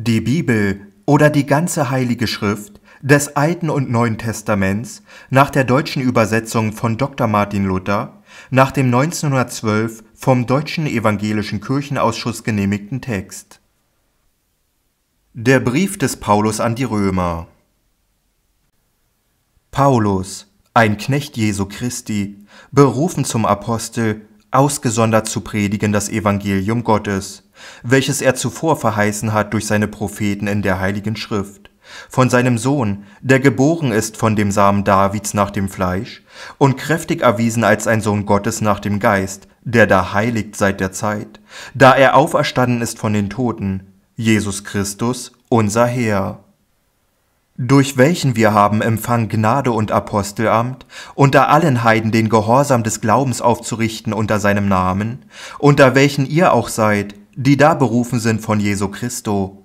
Die Bibel oder die ganze Heilige Schrift des Alten und Neuen Testaments nach der deutschen Übersetzung von Dr. Martin Luther nach dem 1912 vom Deutschen Evangelischen Kirchenausschuss genehmigten Text. Der Brief des Paulus an die Römer Paulus, ein Knecht Jesu Christi, berufen zum Apostel, ausgesondert zu predigen das Evangelium Gottes welches er zuvor verheißen hat durch seine Propheten in der heiligen Schrift, von seinem Sohn, der geboren ist von dem Samen Davids nach dem Fleisch und kräftig erwiesen als ein Sohn Gottes nach dem Geist, der da heiligt seit der Zeit, da er auferstanden ist von den Toten, Jesus Christus, unser Herr durch welchen wir haben Empfang Gnade und Apostelamt, unter allen Heiden den Gehorsam des Glaubens aufzurichten unter seinem Namen, unter welchen ihr auch seid, die da berufen sind von Jesu Christo.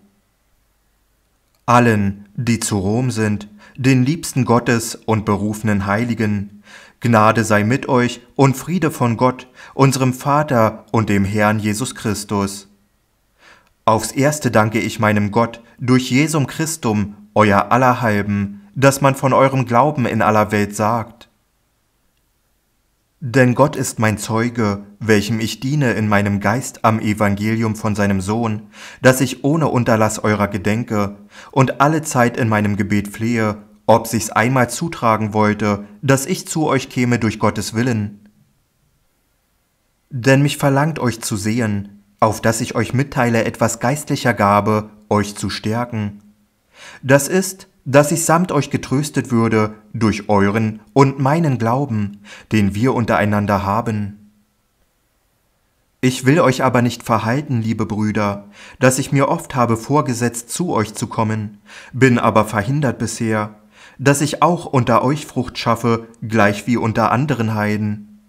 Allen, die zu Rom sind, den Liebsten Gottes und berufenen Heiligen, Gnade sei mit euch und Friede von Gott, unserem Vater und dem Herrn Jesus Christus. Aufs Erste danke ich meinem Gott durch Jesum Christum, euer Allerhalben, dass man von eurem Glauben in aller Welt sagt. Denn Gott ist mein Zeuge, welchem ich diene in meinem Geist am Evangelium von seinem Sohn, dass ich ohne Unterlass eurer gedenke und alle Zeit in meinem Gebet flehe, ob sich's einmal zutragen wollte, dass ich zu euch käme durch Gottes Willen. Denn mich verlangt euch zu sehen, auf dass ich euch mitteile etwas geistlicher Gabe, euch zu stärken. Das ist, dass ich samt euch getröstet würde durch euren und meinen Glauben, den wir untereinander haben. Ich will euch aber nicht verhalten, liebe Brüder, dass ich mir oft habe vorgesetzt, zu euch zu kommen, bin aber verhindert bisher, dass ich auch unter euch Frucht schaffe, gleich wie unter anderen Heiden.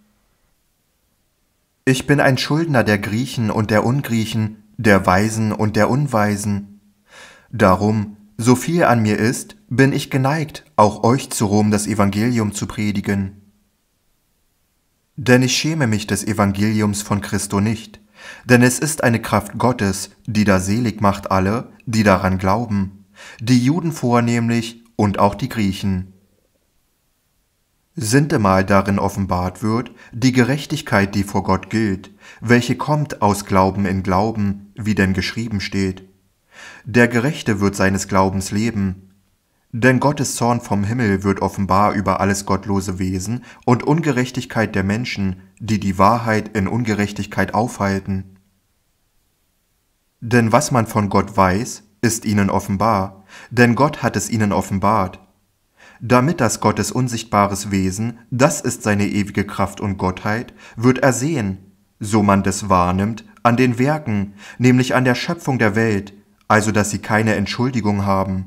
Ich bin ein Schuldner der Griechen und der Ungriechen, der Weisen und der Unweisen. Darum, so viel an mir ist, bin ich geneigt, auch euch zu Rom das Evangelium zu predigen. Denn ich schäme mich des Evangeliums von Christo nicht, denn es ist eine Kraft Gottes, die da selig macht alle, die daran glauben, die Juden vornehmlich und auch die Griechen. Sintemal darin offenbart wird die Gerechtigkeit, die vor Gott gilt, welche kommt aus Glauben in Glauben, wie denn geschrieben steht. Der Gerechte wird seines Glaubens leben. Denn Gottes Zorn vom Himmel wird offenbar über alles gottlose Wesen und Ungerechtigkeit der Menschen, die die Wahrheit in Ungerechtigkeit aufhalten. Denn was man von Gott weiß, ist ihnen offenbar, denn Gott hat es ihnen offenbart. Damit das Gottes unsichtbares Wesen, das ist seine ewige Kraft und Gottheit, wird ersehen, so man des wahrnimmt, an den Werken, nämlich an der Schöpfung der Welt, also dass sie keine Entschuldigung haben.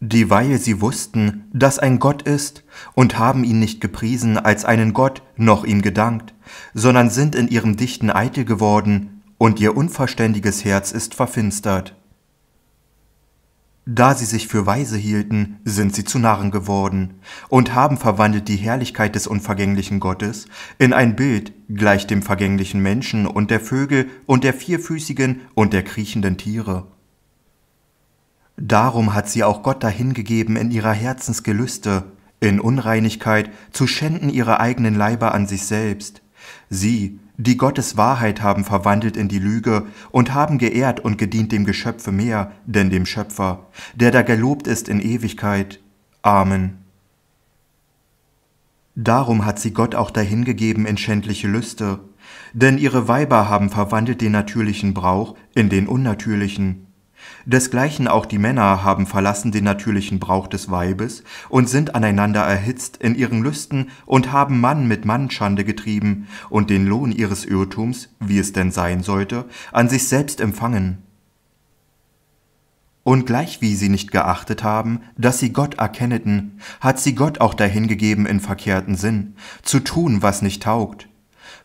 Dieweil sie wussten, dass ein Gott ist, und haben ihn nicht gepriesen als einen Gott, noch ihm gedankt, sondern sind in ihrem dichten Eitel geworden, und ihr unverständiges Herz ist verfinstert. Da sie sich für weise hielten, sind sie zu Narren geworden und haben verwandelt die Herrlichkeit des unvergänglichen Gottes in ein Bild gleich dem vergänglichen Menschen und der Vögel und der vierfüßigen und der kriechenden Tiere. Darum hat sie auch Gott dahingegeben in ihrer Herzensgelüste, in Unreinigkeit, zu Schänden ihre eigenen Leiber an sich selbst. Sie, die Gottes Wahrheit haben verwandelt in die Lüge und haben geehrt und gedient dem Geschöpfe mehr, denn dem Schöpfer, der da gelobt ist in Ewigkeit. Amen. Darum hat sie Gott auch dahingegeben in schändliche Lüste, denn ihre Weiber haben verwandelt den natürlichen Brauch in den unnatürlichen. Desgleichen auch die Männer haben verlassen den natürlichen Brauch des Weibes und sind aneinander erhitzt in ihren Lüsten und haben Mann mit Mann Schande getrieben und den Lohn ihres Irrtums, wie es denn sein sollte, an sich selbst empfangen. Und gleichwie sie nicht geachtet haben, dass sie Gott erkenneten, hat sie Gott auch dahingegeben in verkehrten Sinn, zu tun, was nicht taugt.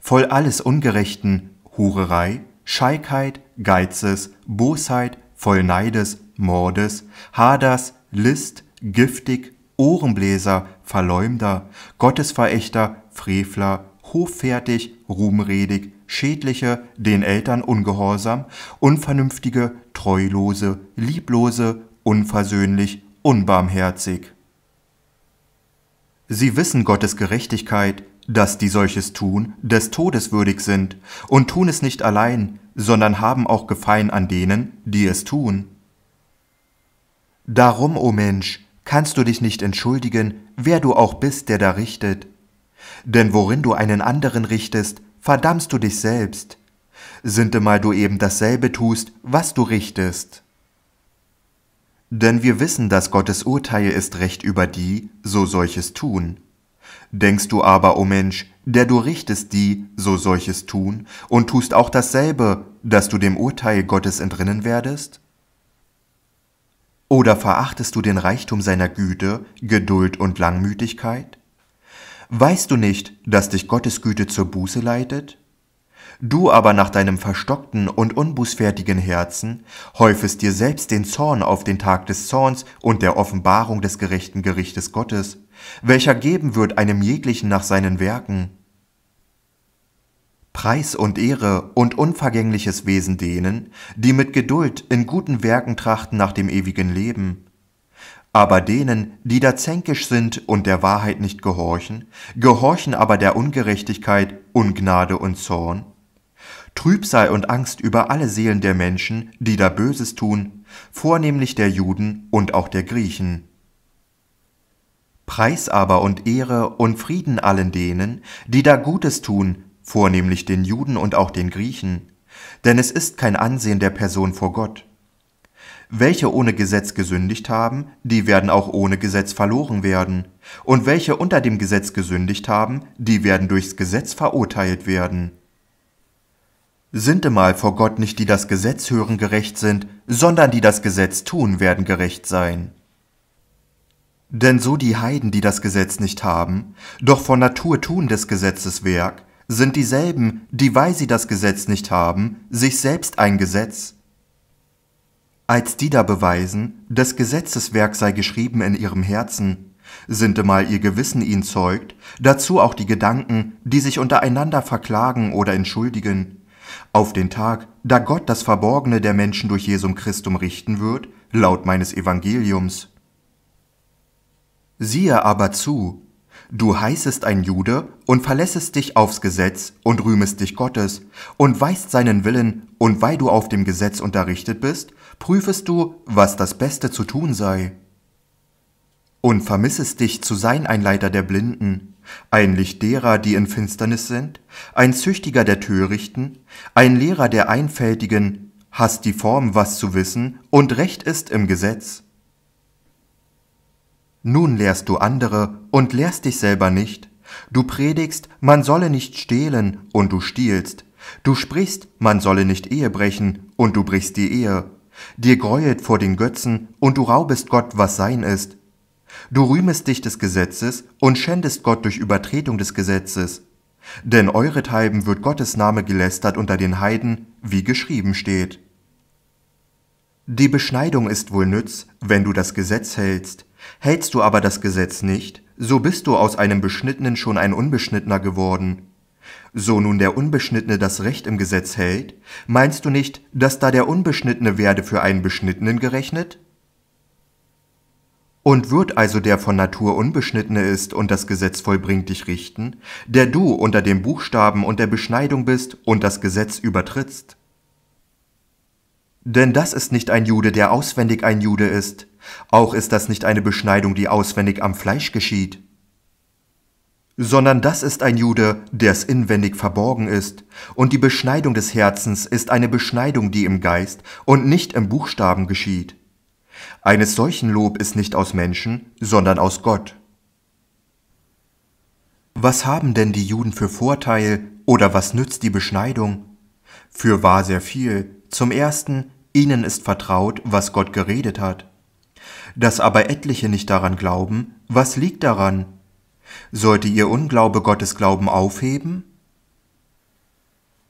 Voll alles Ungerechten, Hurerei, Scheikheit, Geizes, Bosheit, voll Neides, Mordes, Haders, List, giftig, Ohrenbläser, Verleumder, Gottesverächter, Frevler, hoffärtig, ruhmredig, schädliche, den Eltern ungehorsam, unvernünftige, treulose, lieblose, unversöhnlich, unbarmherzig. Sie wissen Gottes Gerechtigkeit, dass die solches tun, des Todes würdig sind, und tun es nicht allein, sondern haben auch Gefallen an denen, die es tun. Darum, o oh Mensch, kannst du dich nicht entschuldigen, wer du auch bist, der da richtet. Denn worin du einen anderen richtest, verdammst du dich selbst. Sintemal du eben dasselbe tust, was du richtest. Denn wir wissen, dass Gottes Urteil ist Recht über die, so solches tun. Denkst du aber, o oh Mensch, der du richtest die, so solches tun, und tust auch dasselbe, dass du dem Urteil Gottes entrinnen werdest? Oder verachtest du den Reichtum seiner Güte, Geduld und Langmütigkeit? Weißt du nicht, dass dich Gottes Güte zur Buße leitet? Du aber nach deinem verstockten und unbußfertigen Herzen häufest dir selbst den Zorn auf den Tag des Zorns und der Offenbarung des gerechten Gerichtes Gottes welcher geben wird einem jeglichen nach seinen Werken. Preis und Ehre und unvergängliches Wesen denen, die mit Geduld in guten Werken trachten nach dem ewigen Leben. Aber denen, die da zänkisch sind und der Wahrheit nicht gehorchen, gehorchen aber der Ungerechtigkeit, Ungnade und Zorn. Trübsal und Angst über alle Seelen der Menschen, die da Böses tun, vornehmlich der Juden und auch der Griechen. Preis aber und Ehre und Frieden allen denen, die da Gutes tun, vornehmlich den Juden und auch den Griechen, denn es ist kein Ansehen der Person vor Gott. Welche ohne Gesetz gesündigt haben, die werden auch ohne Gesetz verloren werden, und welche unter dem Gesetz gesündigt haben, die werden durchs Gesetz verurteilt werden. Sind einmal vor Gott nicht die das Gesetz hören gerecht sind, sondern die das Gesetz tun werden gerecht sein. Denn so die Heiden, die das Gesetz nicht haben, doch von Natur tun des Gesetzes Werk, sind dieselben, die, weil sie das Gesetz nicht haben, sich selbst ein Gesetz. Als die da beweisen, des Gesetzes Werk sei geschrieben in ihrem Herzen, sintemal ihr Gewissen ihn zeugt, dazu auch die Gedanken, die sich untereinander verklagen oder entschuldigen. Auf den Tag, da Gott das Verborgene der Menschen durch Jesum Christum richten wird, laut meines Evangeliums. Siehe aber zu, du heißest ein Jude und verlässest dich aufs Gesetz und rühmest dich Gottes und weißt seinen Willen, und weil du auf dem Gesetz unterrichtet bist, prüfest du, was das Beste zu tun sei. Und vermissest dich zu sein ein Leiter der Blinden, ein Licht derer, die in Finsternis sind, ein Züchtiger der Törichten, ein Lehrer der Einfältigen, hast die Form, was zu wissen, und Recht ist im Gesetz nun lehrst du andere und lehrst dich selber nicht. Du predigst, man solle nicht stehlen, und du stiehlst. Du sprichst, man solle nicht Ehe brechen, und du brichst die Ehe. Dir greuet vor den Götzen, und du raubest Gott, was sein ist. Du rühmest dich des Gesetzes und schändest Gott durch Übertretung des Gesetzes. Denn eurethalben wird Gottes Name gelästert unter den Heiden, wie geschrieben steht. Die Beschneidung ist wohl nütz, wenn du das Gesetz hältst, Hältst du aber das Gesetz nicht, so bist du aus einem Beschnittenen schon ein Unbeschnittener geworden. So nun der Unbeschnittene das Recht im Gesetz hält, meinst du nicht, dass da der Unbeschnittene werde für einen Beschnittenen gerechnet? Und wird also der von Natur Unbeschnittene ist und das Gesetz vollbringt dich richten, der du unter dem Buchstaben und der Beschneidung bist und das Gesetz übertrittst? Denn das ist nicht ein Jude, der auswendig ein Jude ist, auch ist das nicht eine Beschneidung, die auswendig am Fleisch geschieht, sondern das ist ein Jude, der's inwendig verborgen ist, und die Beschneidung des Herzens ist eine Beschneidung, die im Geist und nicht im Buchstaben geschieht. Eines solchen Lob ist nicht aus Menschen, sondern aus Gott. Was haben denn die Juden für Vorteil oder was nützt die Beschneidung? Für wahr sehr viel. Zum ersten, ihnen ist vertraut, was Gott geredet hat dass aber etliche nicht daran glauben, was liegt daran? Sollte ihr Unglaube Gottes Glauben aufheben?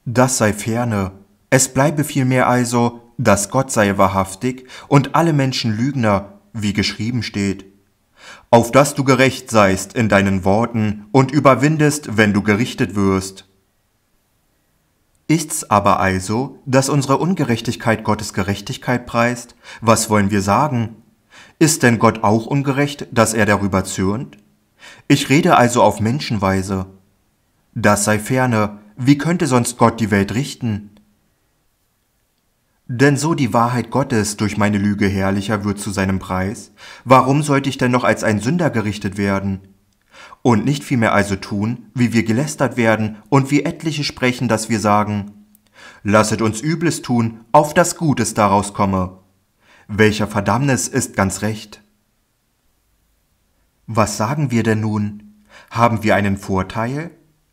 Das sei ferne. Es bleibe vielmehr also, dass Gott sei wahrhaftig und alle Menschen Lügner, wie geschrieben steht. Auf dass du gerecht seist in deinen Worten und überwindest, wenn du gerichtet wirst. Ist's aber also, dass unsere Ungerechtigkeit Gottes Gerechtigkeit preist? Was wollen wir sagen? Ist denn Gott auch ungerecht, dass er darüber zürnt? Ich rede also auf Menschenweise. Das sei ferne, wie könnte sonst Gott die Welt richten? Denn so die Wahrheit Gottes durch meine Lüge herrlicher wird zu seinem Preis, warum sollte ich denn noch als ein Sünder gerichtet werden? Und nicht vielmehr also tun, wie wir gelästert werden und wie etliche sprechen, dass wir sagen, Lasset uns Übles tun, auf das Gutes daraus komme welcher Verdammnis ist ganz recht? Was sagen wir denn nun? Haben wir einen Vorteil?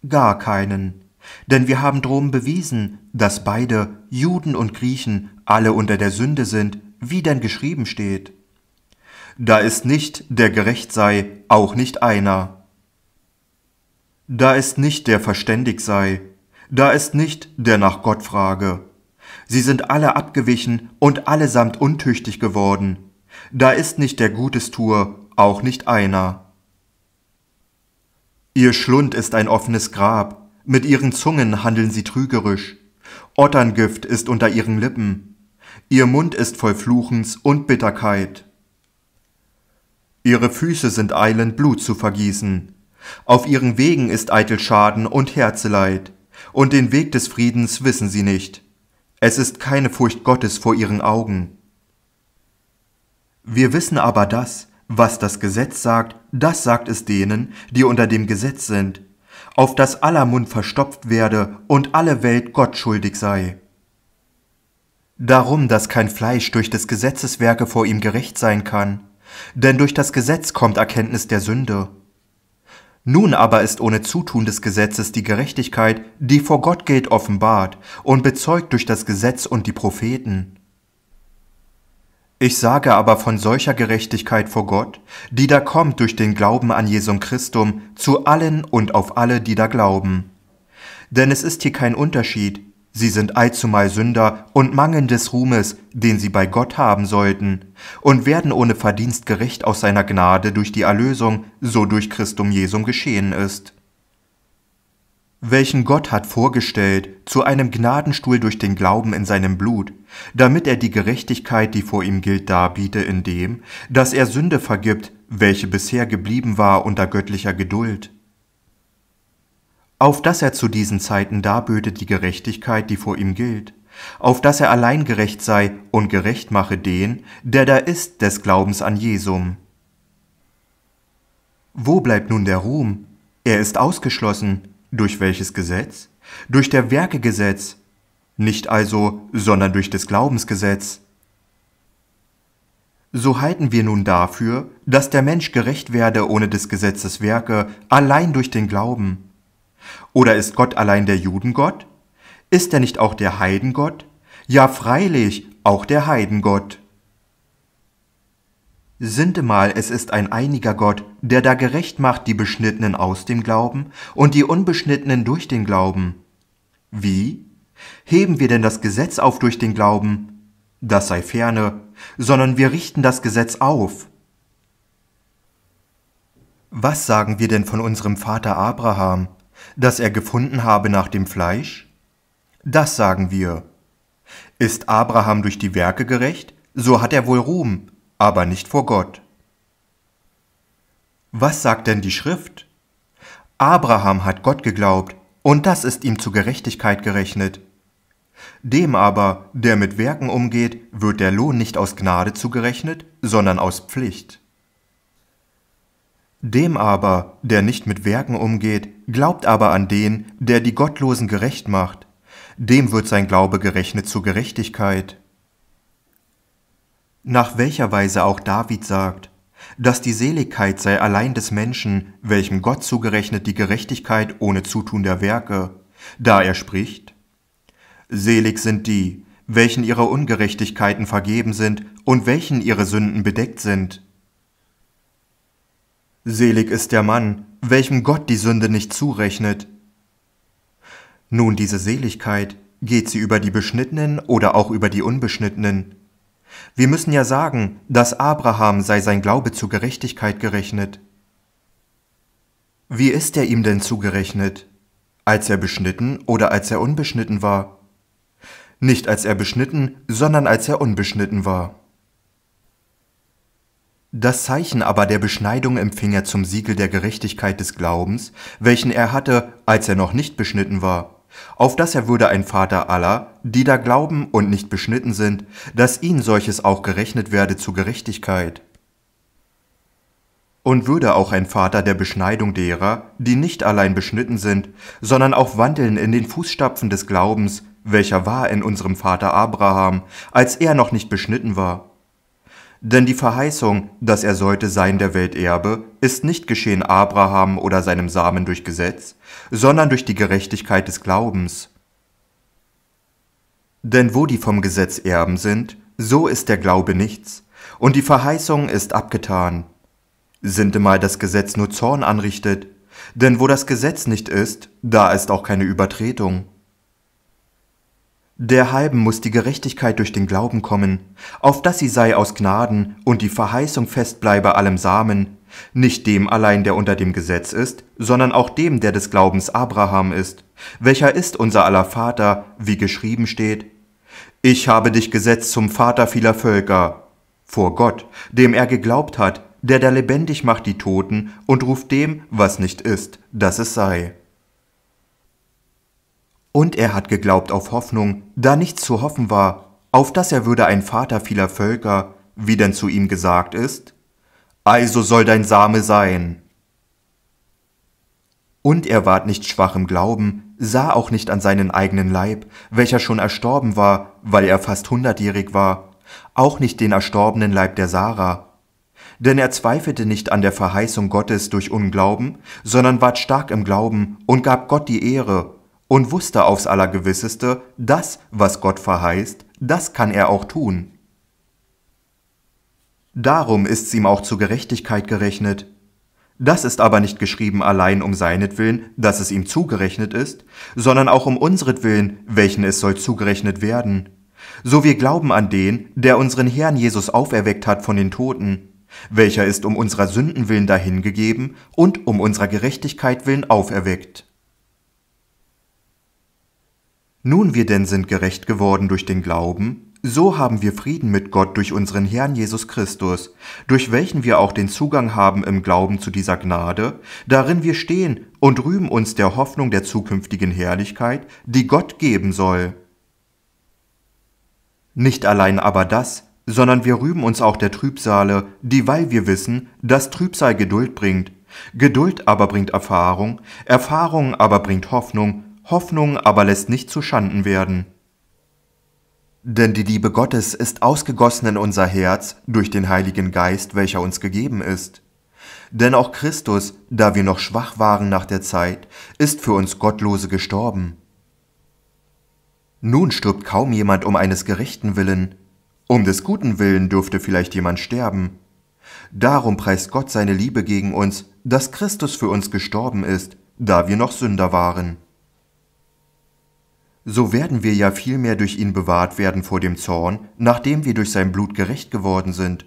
Gar keinen. Denn wir haben drum bewiesen, dass beide, Juden und Griechen, alle unter der Sünde sind, wie denn geschrieben steht. Da ist nicht, der gerecht sei, auch nicht einer. Da ist nicht, der verständig sei, da ist nicht, der nach Gott frage, Sie sind alle abgewichen und allesamt untüchtig geworden. Da ist nicht der Gutes Tour, auch nicht einer. Ihr Schlund ist ein offenes Grab, mit ihren Zungen handeln sie trügerisch. Otterngift ist unter ihren Lippen. Ihr Mund ist voll Fluchens und Bitterkeit. Ihre Füße sind eilend, Blut zu vergießen. Auf ihren Wegen ist eitel Schaden und Herzeleid, und den Weg des Friedens wissen sie nicht. Es ist keine Furcht Gottes vor ihren Augen. Wir wissen aber das, was das Gesetz sagt, das sagt es denen, die unter dem Gesetz sind, auf das aller Mund verstopft werde und alle Welt Gott schuldig sei. Darum, dass kein Fleisch durch des Gesetzes Werke vor ihm gerecht sein kann, denn durch das Gesetz kommt Erkenntnis der Sünde. Nun aber ist ohne Zutun des Gesetzes die Gerechtigkeit, die vor Gott gilt, offenbart und bezeugt durch das Gesetz und die Propheten. Ich sage aber von solcher Gerechtigkeit vor Gott, die da kommt durch den Glauben an Jesum Christum zu allen und auf alle, die da glauben. Denn es ist hier kein Unterschied, Sie sind allzumal Sünder und mangeln des Ruhmes, den sie bei Gott haben sollten, und werden ohne Verdienst gerecht aus seiner Gnade durch die Erlösung, so durch Christum Jesum geschehen ist. Welchen Gott hat vorgestellt zu einem Gnadenstuhl durch den Glauben in seinem Blut, damit er die Gerechtigkeit, die vor ihm gilt, darbiete, indem, dass er Sünde vergibt, welche bisher geblieben war unter göttlicher Geduld auf dass er zu diesen Zeiten darböte die Gerechtigkeit, die vor ihm gilt, auf dass er allein gerecht sei und gerecht mache den, der da ist des Glaubens an Jesum. Wo bleibt nun der Ruhm? Er ist ausgeschlossen. Durch welches Gesetz? Durch der Werkegesetz. Nicht also, sondern durch des Glaubensgesetz. So halten wir nun dafür, dass der Mensch gerecht werde ohne des Gesetzes Werke, allein durch den Glauben. Oder ist Gott allein der Judengott? Ist er nicht auch der Heidengott? Ja, freilich, auch der Heidengott. Sintemal, es ist ein einiger Gott, der da gerecht macht die Beschnittenen aus dem Glauben und die Unbeschnittenen durch den Glauben. Wie? Heben wir denn das Gesetz auf durch den Glauben? Das sei ferne, sondern wir richten das Gesetz auf. Was sagen wir denn von unserem Vater Abraham? das er gefunden habe nach dem Fleisch? Das sagen wir. Ist Abraham durch die Werke gerecht, so hat er wohl Ruhm, aber nicht vor Gott. Was sagt denn die Schrift? Abraham hat Gott geglaubt, und das ist ihm zur Gerechtigkeit gerechnet. Dem aber, der mit Werken umgeht, wird der Lohn nicht aus Gnade zugerechnet, sondern aus Pflicht. Dem aber, der nicht mit Werken umgeht, glaubt aber an den, der die Gottlosen gerecht macht, dem wird sein Glaube gerechnet zur Gerechtigkeit. Nach welcher Weise auch David sagt, dass die Seligkeit sei allein des Menschen, welchem Gott zugerechnet die Gerechtigkeit ohne Zutun der Werke, da er spricht, Selig sind die, welchen ihre Ungerechtigkeiten vergeben sind und welchen ihre Sünden bedeckt sind. Selig ist der Mann, welchem Gott die Sünde nicht zurechnet. Nun diese Seligkeit, geht sie über die Beschnittenen oder auch über die Unbeschnittenen? Wir müssen ja sagen, dass Abraham sei sein Glaube zur Gerechtigkeit gerechnet. Wie ist er ihm denn zugerechnet? Als er beschnitten oder als er unbeschnitten war? Nicht als er beschnitten, sondern als er unbeschnitten war. Das Zeichen aber der Beschneidung empfing er zum Siegel der Gerechtigkeit des Glaubens, welchen er hatte, als er noch nicht beschnitten war, auf dass er würde ein Vater aller, die da glauben und nicht beschnitten sind, dass ihn solches auch gerechnet werde zu Gerechtigkeit. Und würde auch ein Vater der Beschneidung derer, die nicht allein beschnitten sind, sondern auch wandeln in den Fußstapfen des Glaubens, welcher war in unserem Vater Abraham, als er noch nicht beschnitten war denn die Verheißung, dass er sollte sein der Welterbe, ist nicht geschehen Abraham oder seinem Samen durch Gesetz, sondern durch die Gerechtigkeit des Glaubens. Denn wo die vom Gesetz Erben sind, so ist der Glaube nichts, und die Verheißung ist abgetan. Sintemal das Gesetz nur Zorn anrichtet, denn wo das Gesetz nicht ist, da ist auch keine Übertretung. Der Halben muss die Gerechtigkeit durch den Glauben kommen, auf dass sie sei aus Gnaden und die Verheißung festbleibe allem Samen, nicht dem allein, der unter dem Gesetz ist, sondern auch dem, der des Glaubens Abraham ist, welcher ist unser aller Vater, wie geschrieben steht. Ich habe dich gesetzt zum Vater vieler Völker, vor Gott, dem er geglaubt hat, der da lebendig macht die Toten und ruft dem, was nicht ist, dass es sei. Und er hat geglaubt auf Hoffnung, da nichts zu hoffen war, auf das er würde ein Vater vieler Völker, wie denn zu ihm gesagt ist, also soll dein Same sein. Und er ward nicht schwach im Glauben, sah auch nicht an seinen eigenen Leib, welcher schon erstorben war, weil er fast hundertjährig war, auch nicht den erstorbenen Leib der Sarah, denn er zweifelte nicht an der Verheißung Gottes durch Unglauben, sondern ward stark im Glauben und gab Gott die Ehre, und wusste aufs Allergewisseste, das, was Gott verheißt, das kann er auch tun. Darum ist's ihm auch zur Gerechtigkeit gerechnet. Das ist aber nicht geschrieben allein um seinetwillen, dass es ihm zugerechnet ist, sondern auch um unsretwillen, welchen es soll zugerechnet werden. So wir glauben an den, der unseren Herrn Jesus auferweckt hat von den Toten, welcher ist um unserer Sünden willen dahingegeben und um unserer Gerechtigkeit willen auferweckt. Nun wir denn sind gerecht geworden durch den Glauben, so haben wir Frieden mit Gott durch unseren Herrn Jesus Christus, durch welchen wir auch den Zugang haben im Glauben zu dieser Gnade, darin wir stehen und rühmen uns der Hoffnung der zukünftigen Herrlichkeit, die Gott geben soll. Nicht allein aber das, sondern wir rühmen uns auch der Trübsale, dieweil wir wissen, dass Trübsal Geduld bringt, Geduld aber bringt Erfahrung, Erfahrung aber bringt Hoffnung, Hoffnung aber lässt nicht zu Schanden werden. Denn die Liebe Gottes ist ausgegossen in unser Herz durch den Heiligen Geist, welcher uns gegeben ist. Denn auch Christus, da wir noch schwach waren nach der Zeit, ist für uns Gottlose gestorben. Nun stirbt kaum jemand um eines gerechten Willen. Um des guten Willen dürfte vielleicht jemand sterben. Darum preist Gott seine Liebe gegen uns, dass Christus für uns gestorben ist, da wir noch Sünder waren so werden wir ja vielmehr durch ihn bewahrt werden vor dem Zorn, nachdem wir durch sein Blut gerecht geworden sind.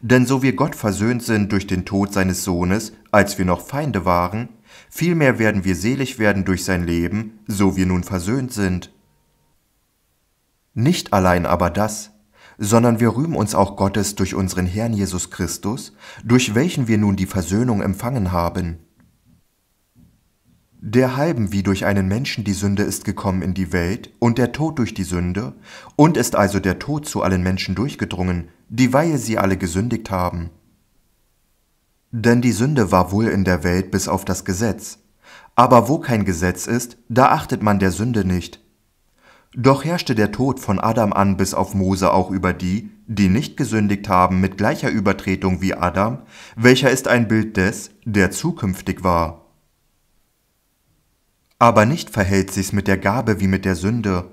Denn so wir Gott versöhnt sind durch den Tod seines Sohnes, als wir noch Feinde waren, vielmehr werden wir selig werden durch sein Leben, so wir nun versöhnt sind. Nicht allein aber das, sondern wir rühmen uns auch Gottes durch unseren Herrn Jesus Christus, durch welchen wir nun die Versöhnung empfangen haben. Der halben, wie durch einen Menschen die Sünde ist gekommen in die Welt, und der Tod durch die Sünde, und ist also der Tod zu allen Menschen durchgedrungen, dieweil sie alle gesündigt haben. Denn die Sünde war wohl in der Welt bis auf das Gesetz. Aber wo kein Gesetz ist, da achtet man der Sünde nicht. Doch herrschte der Tod von Adam an bis auf Mose auch über die, die nicht gesündigt haben mit gleicher Übertretung wie Adam, welcher ist ein Bild des, der zukünftig war. Aber nicht verhält sich's mit der Gabe wie mit der Sünde.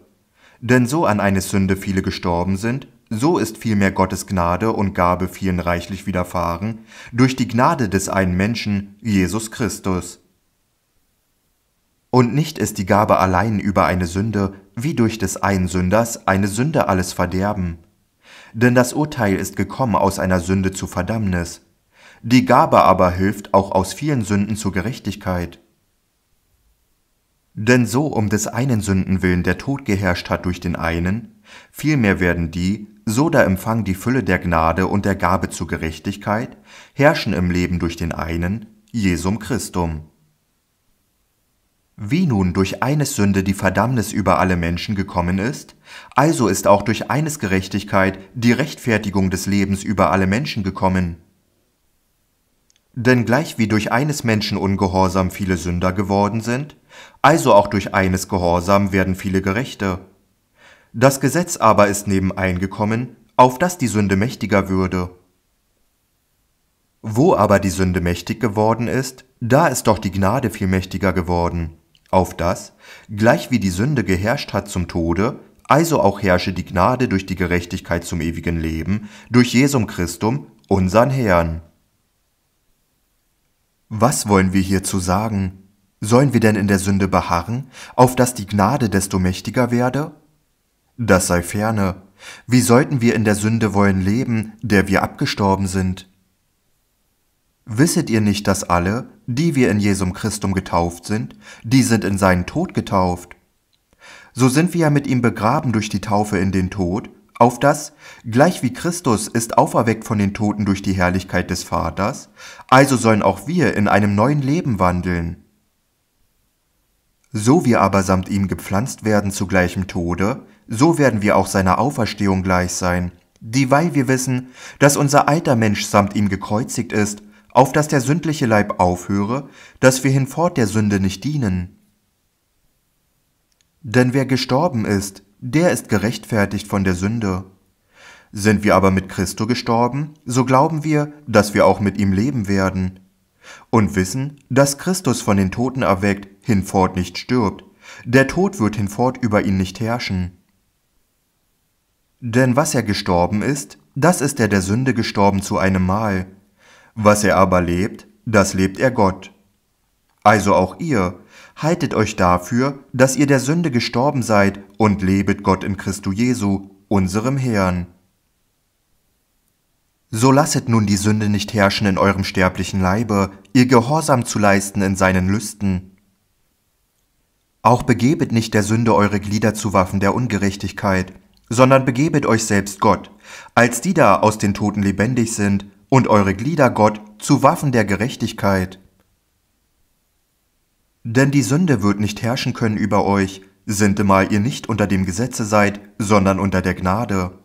Denn so an eines Sünde viele gestorben sind, so ist vielmehr Gottes Gnade und Gabe vielen reichlich widerfahren, durch die Gnade des einen Menschen, Jesus Christus. Und nicht ist die Gabe allein über eine Sünde, wie durch des einen Sünders eine Sünde alles verderben. Denn das Urteil ist gekommen aus einer Sünde zu Verdammnis. Die Gabe aber hilft auch aus vielen Sünden zur Gerechtigkeit. Denn so um des einen Sünden willen der Tod geherrscht hat durch den einen, vielmehr werden die, so da Empfang die Fülle der Gnade und der Gabe zur Gerechtigkeit, herrschen im Leben durch den einen, Jesum Christum. Wie nun durch eines Sünde die Verdammnis über alle Menschen gekommen ist, also ist auch durch eines Gerechtigkeit die Rechtfertigung des Lebens über alle Menschen gekommen. Denn gleich wie durch eines Menschen ungehorsam viele Sünder geworden sind, also auch durch eines Gehorsam werden viele Gerechte. Das Gesetz aber ist nebeneingekommen, auf das die Sünde mächtiger würde. Wo aber die Sünde mächtig geworden ist, da ist doch die Gnade viel mächtiger geworden, auf das, gleich wie die Sünde geherrscht hat zum Tode, also auch herrsche die Gnade durch die Gerechtigkeit zum ewigen Leben, durch Jesum Christum, unsern Herrn. Was wollen wir hierzu sagen? Sollen wir denn in der Sünde beharren, auf dass die Gnade desto mächtiger werde? Das sei ferne. Wie sollten wir in der Sünde wollen leben, der wir abgestorben sind? Wisset ihr nicht, dass alle, die wir in Jesum Christum getauft sind, die sind in seinen Tod getauft? So sind wir ja mit ihm begraben durch die Taufe in den Tod, auf das, gleich wie Christus ist auferweckt von den Toten durch die Herrlichkeit des Vaters, also sollen auch wir in einem neuen Leben wandeln. So wir aber samt ihm gepflanzt werden zu gleichem Tode, so werden wir auch seiner Auferstehung gleich sein, dieweil wir wissen, dass unser alter Mensch samt ihm gekreuzigt ist, auf dass der sündliche Leib aufhöre, dass wir hinfort der Sünde nicht dienen. Denn wer gestorben ist, der ist gerechtfertigt von der Sünde. Sind wir aber mit Christo gestorben, so glauben wir, dass wir auch mit ihm leben werden. Und wissen, dass Christus von den Toten erweckt, hinfort nicht stirbt, der Tod wird hinfort über ihn nicht herrschen. Denn was er gestorben ist, das ist er der Sünde gestorben zu einem Mal. Was er aber lebt, das lebt er Gott. Also auch ihr, haltet euch dafür, dass ihr der Sünde gestorben seid und lebet Gott in Christo Jesu, unserem Herrn. So lasset nun die Sünde nicht herrschen in eurem sterblichen Leibe, ihr Gehorsam zu leisten in seinen Lüsten. Auch begebet nicht der Sünde eure Glieder zu Waffen der Ungerechtigkeit, sondern begebet euch selbst Gott, als die da aus den Toten lebendig sind, und eure Glieder Gott zu Waffen der Gerechtigkeit. Denn die Sünde wird nicht herrschen können über euch, sintemal ihr nicht unter dem Gesetze seid, sondern unter der Gnade.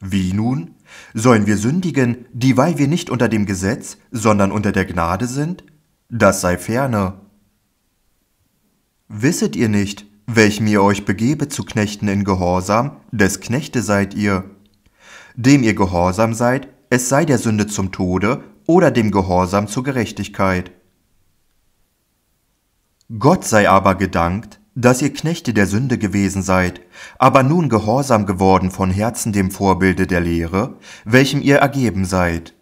Wie nun? Sollen wir sündigen, dieweil wir nicht unter dem Gesetz, sondern unter der Gnade sind? Das sei ferne. Wisset ihr nicht, welchem ihr euch begebe zu Knechten in Gehorsam, des Knechte seid ihr. Dem ihr gehorsam seid, es sei der Sünde zum Tode oder dem Gehorsam zur Gerechtigkeit. Gott sei aber gedankt, dass ihr Knechte der Sünde gewesen seid, aber nun gehorsam geworden von Herzen dem Vorbilde der Lehre, welchem ihr ergeben seid.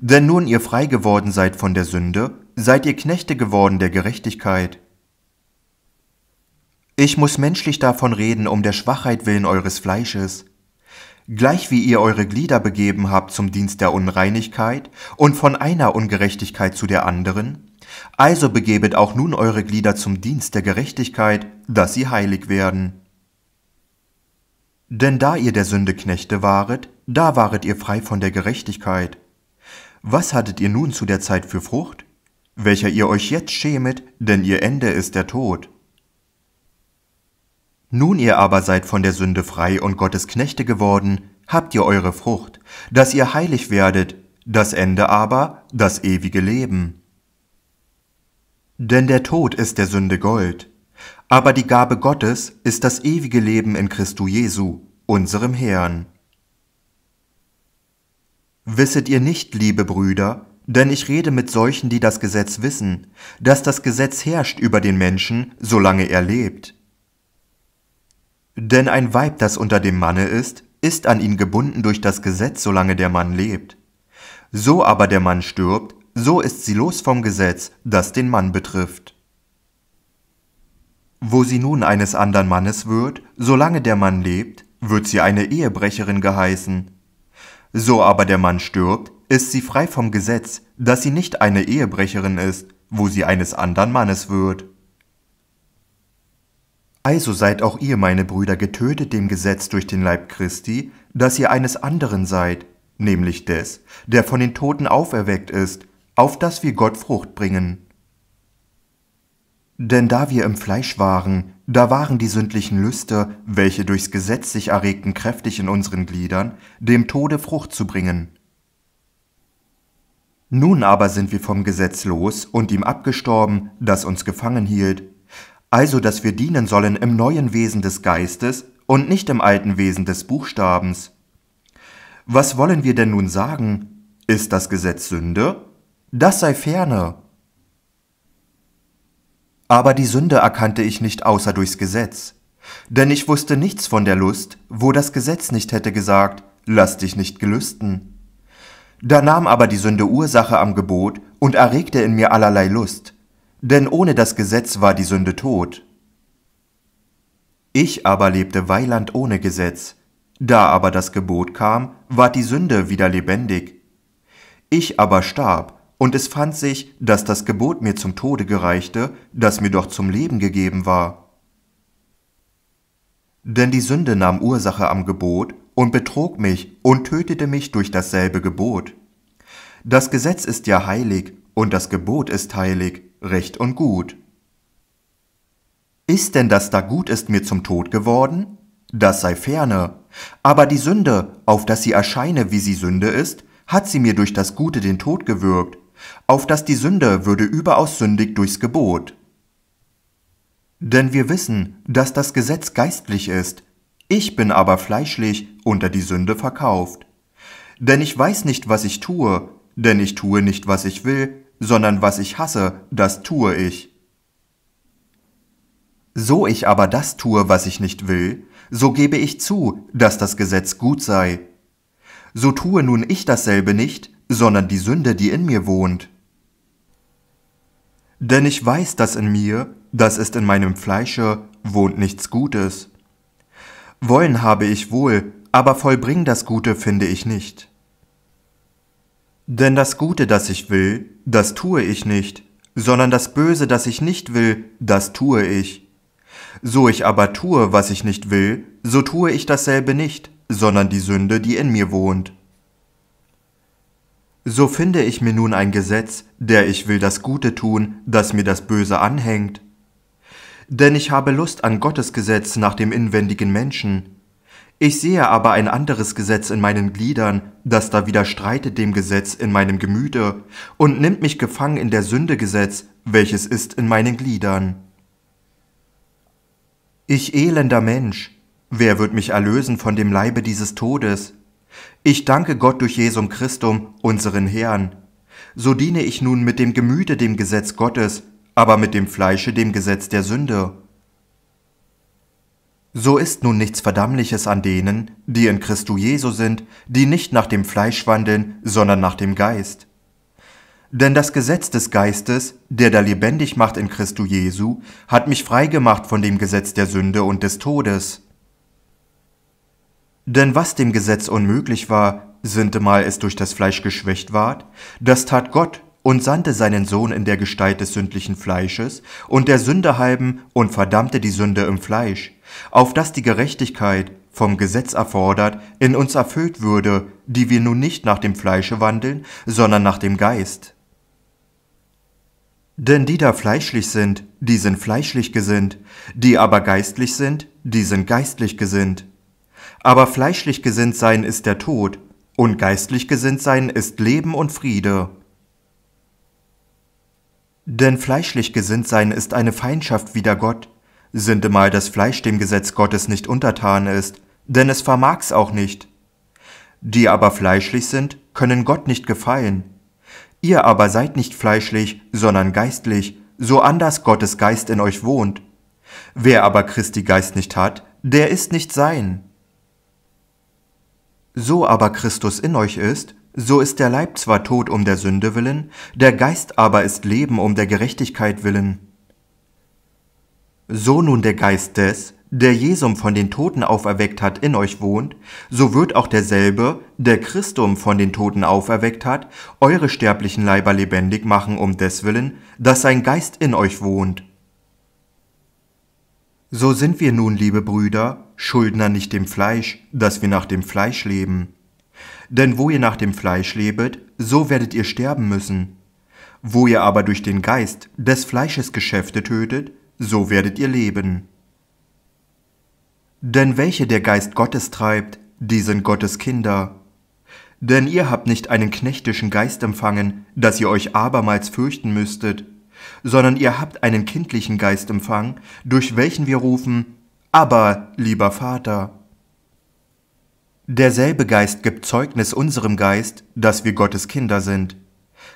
Denn nun ihr frei geworden seid von der Sünde, seid ihr Knechte geworden der Gerechtigkeit. Ich muss menschlich davon reden, um der Schwachheit willen eures Fleisches. Gleich wie ihr eure Glieder begeben habt zum Dienst der Unreinigkeit und von einer Ungerechtigkeit zu der anderen, also begebet auch nun eure Glieder zum Dienst der Gerechtigkeit, dass sie heilig werden. Denn da ihr der Sünde Knechte waret, da waret ihr frei von der Gerechtigkeit. Was hattet ihr nun zu der Zeit für Frucht? Welcher ihr euch jetzt schämet, denn ihr Ende ist der Tod. Nun ihr aber seid von der Sünde frei und Gottes Knechte geworden, habt ihr eure Frucht, dass ihr heilig werdet, das Ende aber das ewige Leben. Denn der Tod ist der Sünde Gold, aber die Gabe Gottes ist das ewige Leben in Christu Jesu, unserem Herrn. Wisset ihr nicht, liebe Brüder, denn ich rede mit solchen, die das Gesetz wissen, dass das Gesetz herrscht über den Menschen, solange er lebt denn ein Weib, das unter dem Manne ist, ist an ihn gebunden durch das Gesetz, solange der Mann lebt. So aber der Mann stirbt, so ist sie los vom Gesetz, das den Mann betrifft. Wo sie nun eines andern Mannes wird, solange der Mann lebt, wird sie eine Ehebrecherin geheißen. So aber der Mann stirbt, ist sie frei vom Gesetz, dass sie nicht eine Ehebrecherin ist, wo sie eines andern Mannes wird. Also seid auch ihr, meine Brüder, getötet dem Gesetz durch den Leib Christi, dass ihr eines anderen seid, nämlich des, der von den Toten auferweckt ist, auf das wir Gott Frucht bringen. Denn da wir im Fleisch waren, da waren die sündlichen Lüste, welche durchs Gesetz sich erregten, kräftig in unseren Gliedern, dem Tode Frucht zu bringen. Nun aber sind wir vom Gesetz los und ihm abgestorben, das uns gefangen hielt, also dass wir dienen sollen im neuen Wesen des Geistes und nicht im alten Wesen des Buchstabens. Was wollen wir denn nun sagen? Ist das Gesetz Sünde? Das sei ferne. Aber die Sünde erkannte ich nicht außer durchs Gesetz. Denn ich wusste nichts von der Lust, wo das Gesetz nicht hätte gesagt, lass dich nicht gelüsten. Da nahm aber die Sünde Ursache am Gebot und erregte in mir allerlei Lust, denn ohne das Gesetz war die Sünde tot. Ich aber lebte Weiland ohne Gesetz. Da aber das Gebot kam, ward die Sünde wieder lebendig. Ich aber starb, und es fand sich, dass das Gebot mir zum Tode gereichte, das mir doch zum Leben gegeben war. Denn die Sünde nahm Ursache am Gebot und betrog mich und tötete mich durch dasselbe Gebot. Das Gesetz ist ja heilig und das Gebot ist heilig recht und gut. Ist denn das da gut ist mir zum Tod geworden? Das sei ferne. Aber die Sünde, auf dass sie erscheine, wie sie Sünde ist, hat sie mir durch das Gute den Tod gewürgt, auf dass die Sünde würde überaus sündig durchs Gebot. Denn wir wissen, dass das Gesetz geistlich ist, ich bin aber fleischlich unter die Sünde verkauft. Denn ich weiß nicht, was ich tue, denn ich tue nicht, was ich will, sondern was ich hasse, das tue ich. So ich aber das tue, was ich nicht will, so gebe ich zu, dass das Gesetz gut sei. So tue nun ich dasselbe nicht, sondern die Sünde, die in mir wohnt. Denn ich weiß, dass in mir, das ist in meinem Fleische, wohnt nichts Gutes. Wollen habe ich wohl, aber vollbring das Gute finde ich nicht. Denn das Gute, das ich will, das tue ich nicht, sondern das Böse, das ich nicht will, das tue ich. So ich aber tue, was ich nicht will, so tue ich dasselbe nicht, sondern die Sünde, die in mir wohnt. So finde ich mir nun ein Gesetz, der ich will das Gute tun, das mir das Böse anhängt. Denn ich habe Lust an Gottes Gesetz nach dem inwendigen Menschen, ich sehe aber ein anderes Gesetz in meinen Gliedern, das da widerstreitet dem Gesetz in meinem Gemüte und nimmt mich gefangen in der Sündegesetz, welches ist in meinen Gliedern. Ich elender Mensch, wer wird mich erlösen von dem Leibe dieses Todes? Ich danke Gott durch Jesum Christum, unseren Herrn. So diene ich nun mit dem Gemüte dem Gesetz Gottes, aber mit dem Fleische dem Gesetz der Sünde. So ist nun nichts Verdammliches an denen, die in Christo Jesu sind, die nicht nach dem Fleisch wandeln, sondern nach dem Geist. Denn das Gesetz des Geistes, der da lebendig macht in Christo Jesu, hat mich freigemacht von dem Gesetz der Sünde und des Todes. Denn was dem Gesetz unmöglich war, sintemal es durch das Fleisch geschwächt ward, das tat Gott und sandte seinen Sohn in der Gestalt des sündlichen Fleisches und der Sünde halben und verdammte die Sünde im Fleisch auf dass die Gerechtigkeit vom Gesetz erfordert, in uns erfüllt würde, die wir nun nicht nach dem Fleische wandeln, sondern nach dem Geist. Denn die da fleischlich sind, die sind fleischlich gesinnt, die aber geistlich sind, die sind geistlich gesinnt. Aber fleischlich gesinnt sein ist der Tod, und geistlich gesinnt sein ist Leben und Friede. Denn fleischlich gesinnt sein ist eine Feindschaft wider Gott, sind mal das Fleisch dem Gesetz Gottes nicht untertan ist, denn es vermag's auch nicht. Die aber fleischlich sind, können Gott nicht gefallen. Ihr aber seid nicht fleischlich, sondern geistlich, so anders Gottes Geist in euch wohnt. Wer aber Christi Geist nicht hat, der ist nicht sein. So aber Christus in euch ist, so ist der Leib zwar tot um der Sünde willen, der Geist aber ist Leben um der Gerechtigkeit willen. So nun der Geist des, der Jesum von den Toten auferweckt hat, in euch wohnt, so wird auch derselbe, der Christum von den Toten auferweckt hat, eure sterblichen Leiber lebendig machen um deswillen, dass sein Geist in euch wohnt. So sind wir nun, liebe Brüder, Schuldner nicht dem Fleisch, dass wir nach dem Fleisch leben. Denn wo ihr nach dem Fleisch lebet, so werdet ihr sterben müssen. Wo ihr aber durch den Geist des Fleisches Geschäfte tötet, so werdet ihr leben. Denn welche der Geist Gottes treibt, die sind Gottes Kinder. Denn ihr habt nicht einen knechtischen Geist empfangen, dass ihr euch abermals fürchten müsstet, sondern ihr habt einen kindlichen Geist empfangen, durch welchen wir rufen, aber, lieber Vater. Derselbe Geist gibt Zeugnis unserem Geist, dass wir Gottes Kinder sind.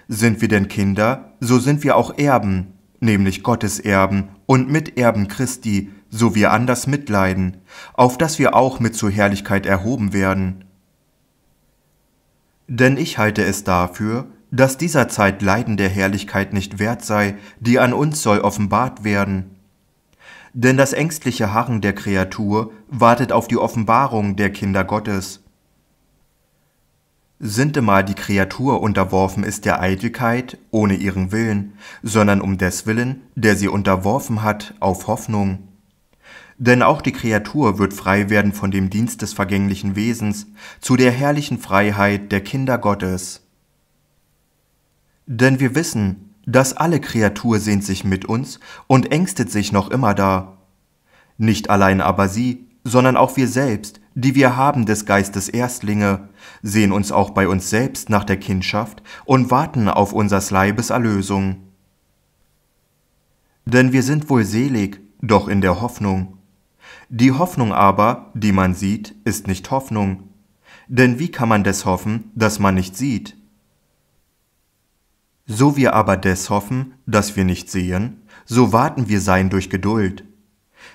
Sind wir denn Kinder, so sind wir auch Erben, nämlich Gottes Erben und Miterben Christi, so wir anders mitleiden, auf dass wir auch mit zur Herrlichkeit erhoben werden. Denn ich halte es dafür, dass dieser Zeit Leiden der Herrlichkeit nicht wert sei, die an uns soll offenbart werden. Denn das ängstliche Harren der Kreatur wartet auf die Offenbarung der Kinder Gottes sintemal die Kreatur unterworfen ist der Eitelkeit ohne ihren Willen, sondern um des Willen, der sie unterworfen hat, auf Hoffnung. Denn auch die Kreatur wird frei werden von dem Dienst des vergänglichen Wesens zu der herrlichen Freiheit der Kinder Gottes. Denn wir wissen, dass alle Kreatur sehnt sich mit uns und ängstet sich noch immer da. Nicht allein aber sie, sondern auch wir selbst, die wir haben des Geistes Erstlinge, sehen uns auch bei uns selbst nach der Kindschaft und warten auf unsers Leibes Erlösung. Denn wir sind wohl selig, doch in der Hoffnung. Die Hoffnung aber, die man sieht, ist nicht Hoffnung. Denn wie kann man des hoffen, das man nicht sieht? So wir aber des hoffen, das wir nicht sehen, so warten wir sein durch Geduld.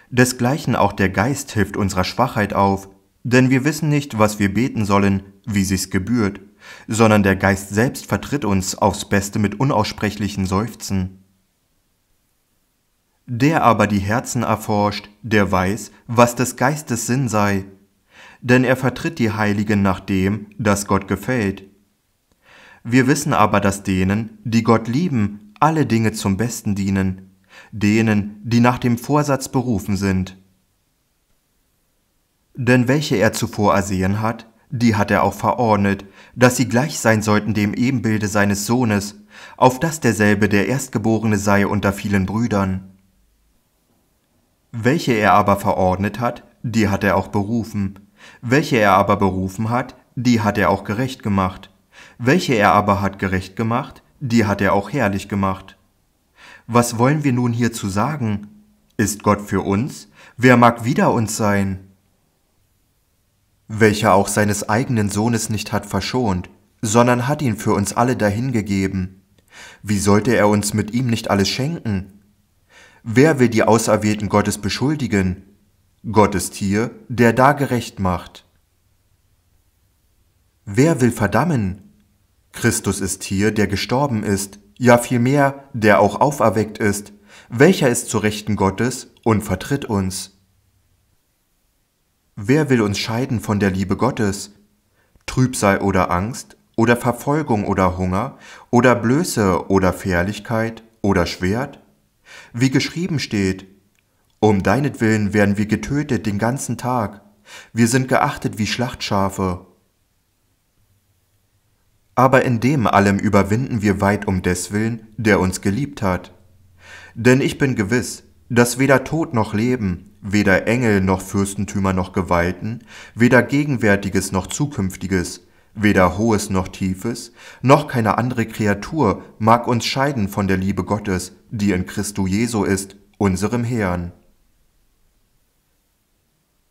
Desgleichen auch der Geist hilft unserer Schwachheit auf, denn wir wissen nicht, was wir beten sollen, wie sich's gebührt, sondern der Geist selbst vertritt uns aufs Beste mit unaussprechlichen Seufzen. Der aber die Herzen erforscht, der weiß, was des Geistes Sinn sei, denn er vertritt die Heiligen nach dem, das Gott gefällt. Wir wissen aber, dass denen, die Gott lieben, alle Dinge zum Besten dienen, denen, die nach dem Vorsatz berufen sind. Denn welche er zuvor ersehen hat, die hat er auch verordnet, dass sie gleich sein sollten dem Ebenbilde seines Sohnes, auf dass derselbe der Erstgeborene sei unter vielen Brüdern. Welche er aber verordnet hat, die hat er auch berufen. Welche er aber berufen hat, die hat er auch gerecht gemacht. Welche er aber hat gerecht gemacht, die hat er auch herrlich gemacht. Was wollen wir nun hierzu sagen? Ist Gott für uns? Wer mag wider uns sein? welcher auch seines eigenen Sohnes nicht hat verschont, sondern hat ihn für uns alle dahingegeben. Wie sollte er uns mit ihm nicht alles schenken? Wer will die Auserwählten Gottes beschuldigen? Gott ist hier, der da gerecht macht. Wer will verdammen? Christus ist hier, der gestorben ist, ja vielmehr, der auch auferweckt ist, welcher ist zu Rechten Gottes und vertritt uns. Wer will uns scheiden von der Liebe Gottes? Trübsal oder Angst, oder Verfolgung oder Hunger, oder Blöße oder Fährlichkeit oder Schwert? Wie geschrieben steht, um deinetwillen werden wir getötet den ganzen Tag, wir sind geachtet wie Schlachtschafe. Aber in dem allem überwinden wir weit um deswillen, der uns geliebt hat. Denn ich bin gewiss, dass weder Tod noch Leben, weder Engel noch Fürstentümer noch Gewalten, weder Gegenwärtiges noch Zukünftiges, weder Hohes noch Tiefes, noch keine andere Kreatur mag uns scheiden von der Liebe Gottes, die in Christo Jesu ist, unserem Herrn.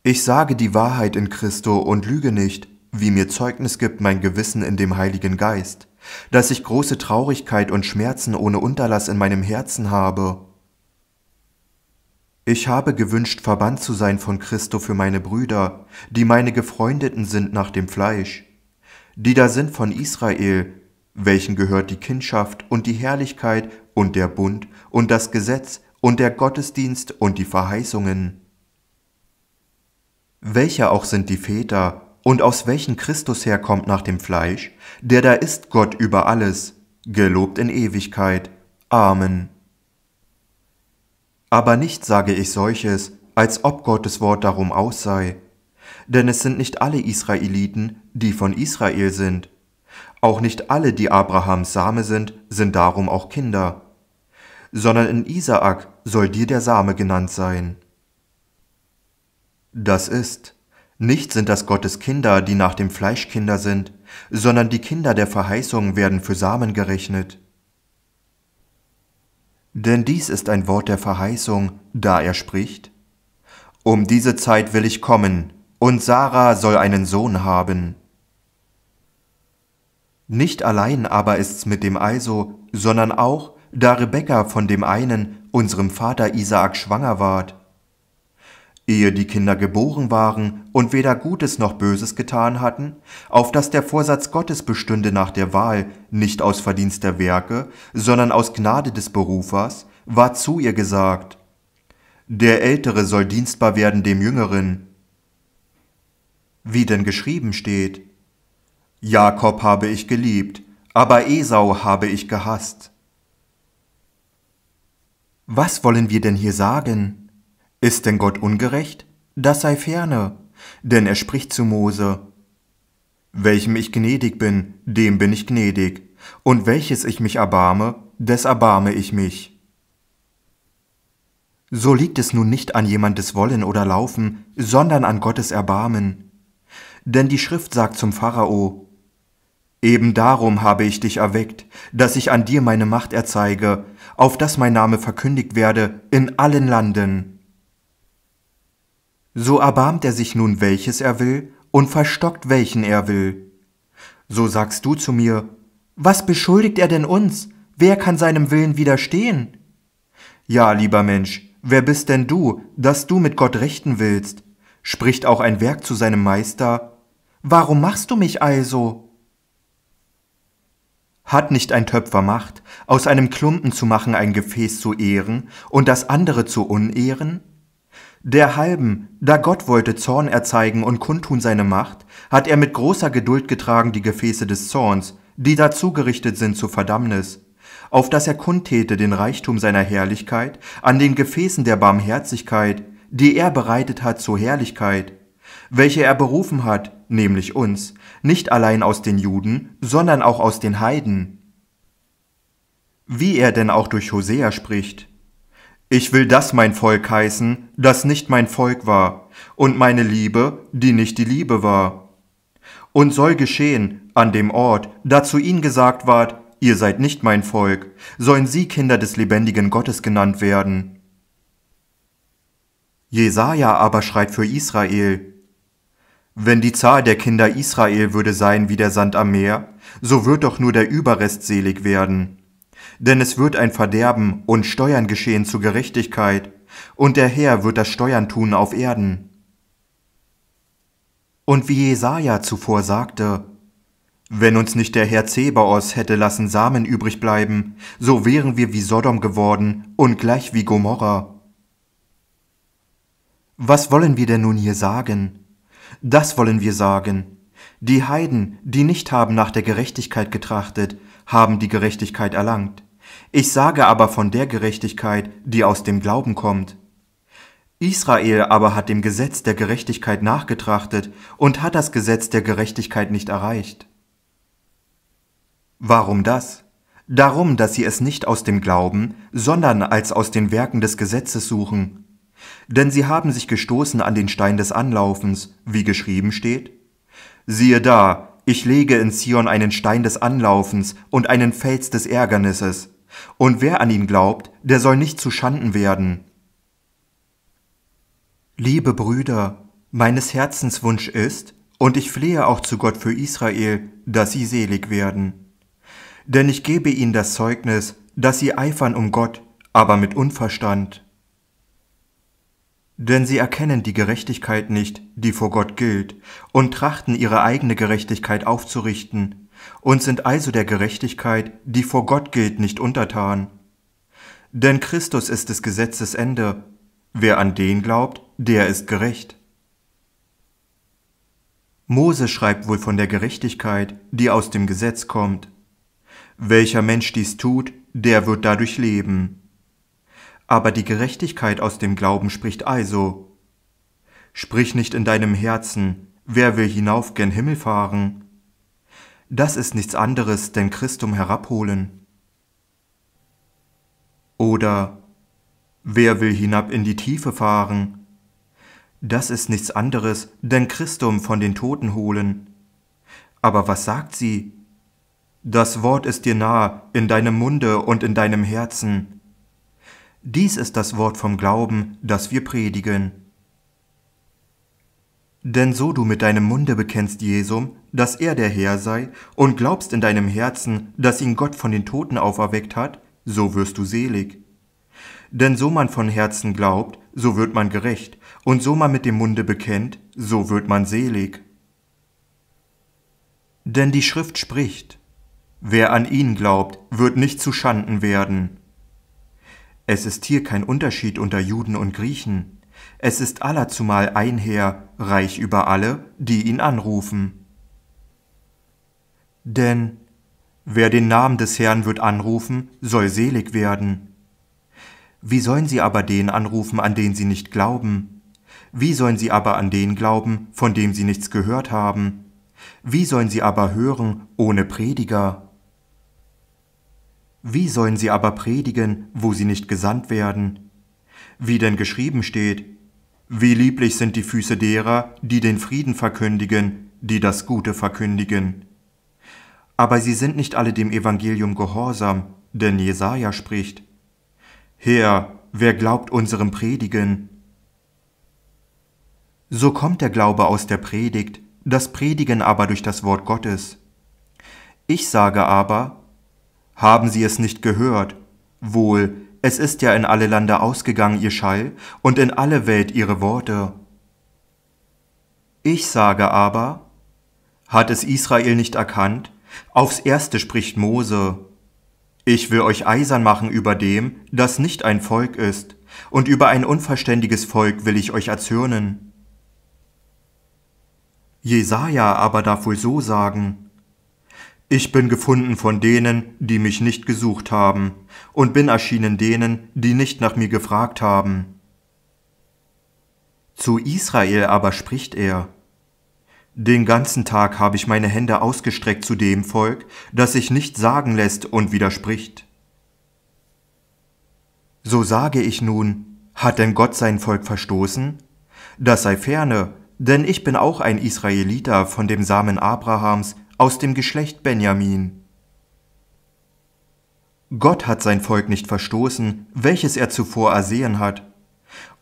Ich sage die Wahrheit in Christo und lüge nicht, wie mir Zeugnis gibt mein Gewissen in dem Heiligen Geist, dass ich große Traurigkeit und Schmerzen ohne Unterlass in meinem Herzen habe ich habe gewünscht, verbannt zu sein von Christo für meine Brüder, die meine Gefreundeten sind nach dem Fleisch, die da sind von Israel, welchen gehört die Kindschaft und die Herrlichkeit und der Bund und das Gesetz und der Gottesdienst und die Verheißungen. Welcher auch sind die Väter und aus welchen Christus herkommt nach dem Fleisch, der da ist Gott über alles, gelobt in Ewigkeit. Amen. Aber nicht sage ich solches, als ob Gottes Wort darum aus sei. Denn es sind nicht alle Israeliten, die von Israel sind. Auch nicht alle, die Abrahams Same sind, sind darum auch Kinder. Sondern in Isaak soll dir der Same genannt sein. Das ist, nicht sind das Gottes Kinder, die nach dem Fleisch Kinder sind, sondern die Kinder der Verheißung werden für Samen gerechnet. Denn dies ist ein Wort der Verheißung, da er spricht, Um diese Zeit will ich kommen, und Sarah soll einen Sohn haben. Nicht allein aber ist's mit dem Also, sondern auch, da Rebekka von dem einen, unserem Vater Isaak, schwanger ward, ehe die Kinder geboren waren und weder Gutes noch Böses getan hatten, auf dass der Vorsatz Gottes bestünde nach der Wahl, nicht aus Verdienst der Werke, sondern aus Gnade des Berufers, war zu ihr gesagt, der Ältere soll dienstbar werden dem Jüngeren. Wie denn geschrieben steht, Jakob habe ich geliebt, aber Esau habe ich gehasst. Was wollen wir denn hier sagen? Ist denn Gott ungerecht? Das sei ferne, denn er spricht zu Mose. Welchem ich gnädig bin, dem bin ich gnädig, und welches ich mich erbarme, des erbarme ich mich. So liegt es nun nicht an jemandes Wollen oder Laufen, sondern an Gottes Erbarmen. Denn die Schrift sagt zum Pharao, Eben darum habe ich dich erweckt, dass ich an dir meine Macht erzeige, auf dass mein Name verkündigt werde in allen Landen. So erbarmt er sich nun welches er will und verstockt welchen er will. So sagst du zu mir, was beschuldigt er denn uns? Wer kann seinem Willen widerstehen? Ja, lieber Mensch, wer bist denn du, dass du mit Gott rechten willst? Spricht auch ein Werk zu seinem Meister, Warum machst du mich also? Hat nicht ein Töpfer Macht, aus einem Klumpen zu machen ein Gefäß zu ehren und das andere zu unehren? Der Halben, da Gott wollte Zorn erzeigen und kundtun seine Macht, hat er mit großer Geduld getragen die Gefäße des Zorns, die dazu gerichtet sind zur Verdammnis, auf dass er kundtäte den Reichtum seiner Herrlichkeit an den Gefäßen der Barmherzigkeit, die er bereitet hat zur Herrlichkeit, welche er berufen hat, nämlich uns, nicht allein aus den Juden, sondern auch aus den Heiden. Wie er denn auch durch Hosea spricht, ich will das mein Volk heißen, das nicht mein Volk war, und meine Liebe, die nicht die Liebe war. Und soll geschehen, an dem Ort, da zu ihnen gesagt ward, ihr seid nicht mein Volk, sollen sie Kinder des lebendigen Gottes genannt werden. Jesaja aber schreit für Israel. Wenn die Zahl der Kinder Israel würde sein wie der Sand am Meer, so wird doch nur der Überrest selig werden denn es wird ein Verderben und Steuern geschehen zur Gerechtigkeit, und der Herr wird das Steuern tun auf Erden. Und wie Jesaja zuvor sagte, wenn uns nicht der Herr Zebaos hätte lassen Samen übrig bleiben, so wären wir wie Sodom geworden und gleich wie Gomorra. Was wollen wir denn nun hier sagen? Das wollen wir sagen. Die Heiden, die nicht haben nach der Gerechtigkeit getrachtet, haben die Gerechtigkeit erlangt. Ich sage aber von der Gerechtigkeit, die aus dem Glauben kommt. Israel aber hat dem Gesetz der Gerechtigkeit nachgetrachtet und hat das Gesetz der Gerechtigkeit nicht erreicht. Warum das? Darum, dass sie es nicht aus dem Glauben, sondern als aus den Werken des Gesetzes suchen. Denn sie haben sich gestoßen an den Stein des Anlaufens, wie geschrieben steht. Siehe da, ich lege in Zion einen Stein des Anlaufens und einen Fels des Ärgernisses und wer an ihn glaubt, der soll nicht zu Schanden werden. Liebe Brüder, meines Herzens Wunsch ist, und ich flehe auch zu Gott für Israel, dass sie selig werden. Denn ich gebe ihnen das Zeugnis, dass sie eifern um Gott, aber mit Unverstand. Denn sie erkennen die Gerechtigkeit nicht, die vor Gott gilt, und trachten ihre eigene Gerechtigkeit aufzurichten, und sind also der Gerechtigkeit, die vor Gott gilt, nicht untertan. Denn Christus ist des Gesetzes Ende. Wer an den glaubt, der ist gerecht. Mose schreibt wohl von der Gerechtigkeit, die aus dem Gesetz kommt. Welcher Mensch dies tut, der wird dadurch leben. Aber die Gerechtigkeit aus dem Glauben spricht also. Sprich nicht in deinem Herzen, wer will hinauf gen Himmel fahren? das ist nichts anderes denn Christum herabholen. Oder wer will hinab in die Tiefe fahren? Das ist nichts anderes denn Christum von den Toten holen. Aber was sagt sie? Das Wort ist dir nah in deinem Munde und in deinem Herzen. Dies ist das Wort vom Glauben, das wir predigen. Denn so du mit deinem Munde bekennst Jesum dass er der Herr sei, und glaubst in deinem Herzen, dass ihn Gott von den Toten auferweckt hat, so wirst du selig. Denn so man von Herzen glaubt, so wird man gerecht, und so man mit dem Munde bekennt, so wird man selig. Denn die Schrift spricht, wer an ihn glaubt, wird nicht zu Schanden werden. Es ist hier kein Unterschied unter Juden und Griechen, es ist allerzumal ein Herr, reich über alle, die ihn anrufen. Denn wer den Namen des Herrn wird anrufen, soll selig werden. Wie sollen sie aber den anrufen, an den sie nicht glauben? Wie sollen sie aber an den glauben, von dem sie nichts gehört haben? Wie sollen sie aber hören ohne Prediger? Wie sollen sie aber predigen, wo sie nicht gesandt werden? Wie denn geschrieben steht, wie lieblich sind die Füße derer, die den Frieden verkündigen, die das Gute verkündigen. Aber sie sind nicht alle dem Evangelium gehorsam, denn Jesaja spricht: Herr, wer glaubt unserem Predigen? So kommt der Glaube aus der Predigt, das Predigen aber durch das Wort Gottes. Ich sage aber, haben Sie es nicht gehört? Wohl, es ist ja in alle Lande ausgegangen Ihr Schall und in alle Welt Ihre Worte. Ich sage aber, hat es Israel nicht erkannt? Aufs erste spricht Mose, ich will euch eisern machen über dem, das nicht ein Volk ist, und über ein unverständiges Volk will ich euch erzürnen. Jesaja aber darf wohl so sagen, ich bin gefunden von denen, die mich nicht gesucht haben, und bin erschienen denen, die nicht nach mir gefragt haben. Zu Israel aber spricht er, den ganzen Tag habe ich meine Hände ausgestreckt zu dem Volk, das sich nicht sagen lässt und widerspricht. So sage ich nun, hat denn Gott sein Volk verstoßen? Das sei ferne, denn ich bin auch ein Israeliter von dem Samen Abrahams aus dem Geschlecht Benjamin. Gott hat sein Volk nicht verstoßen, welches er zuvor ersehen hat,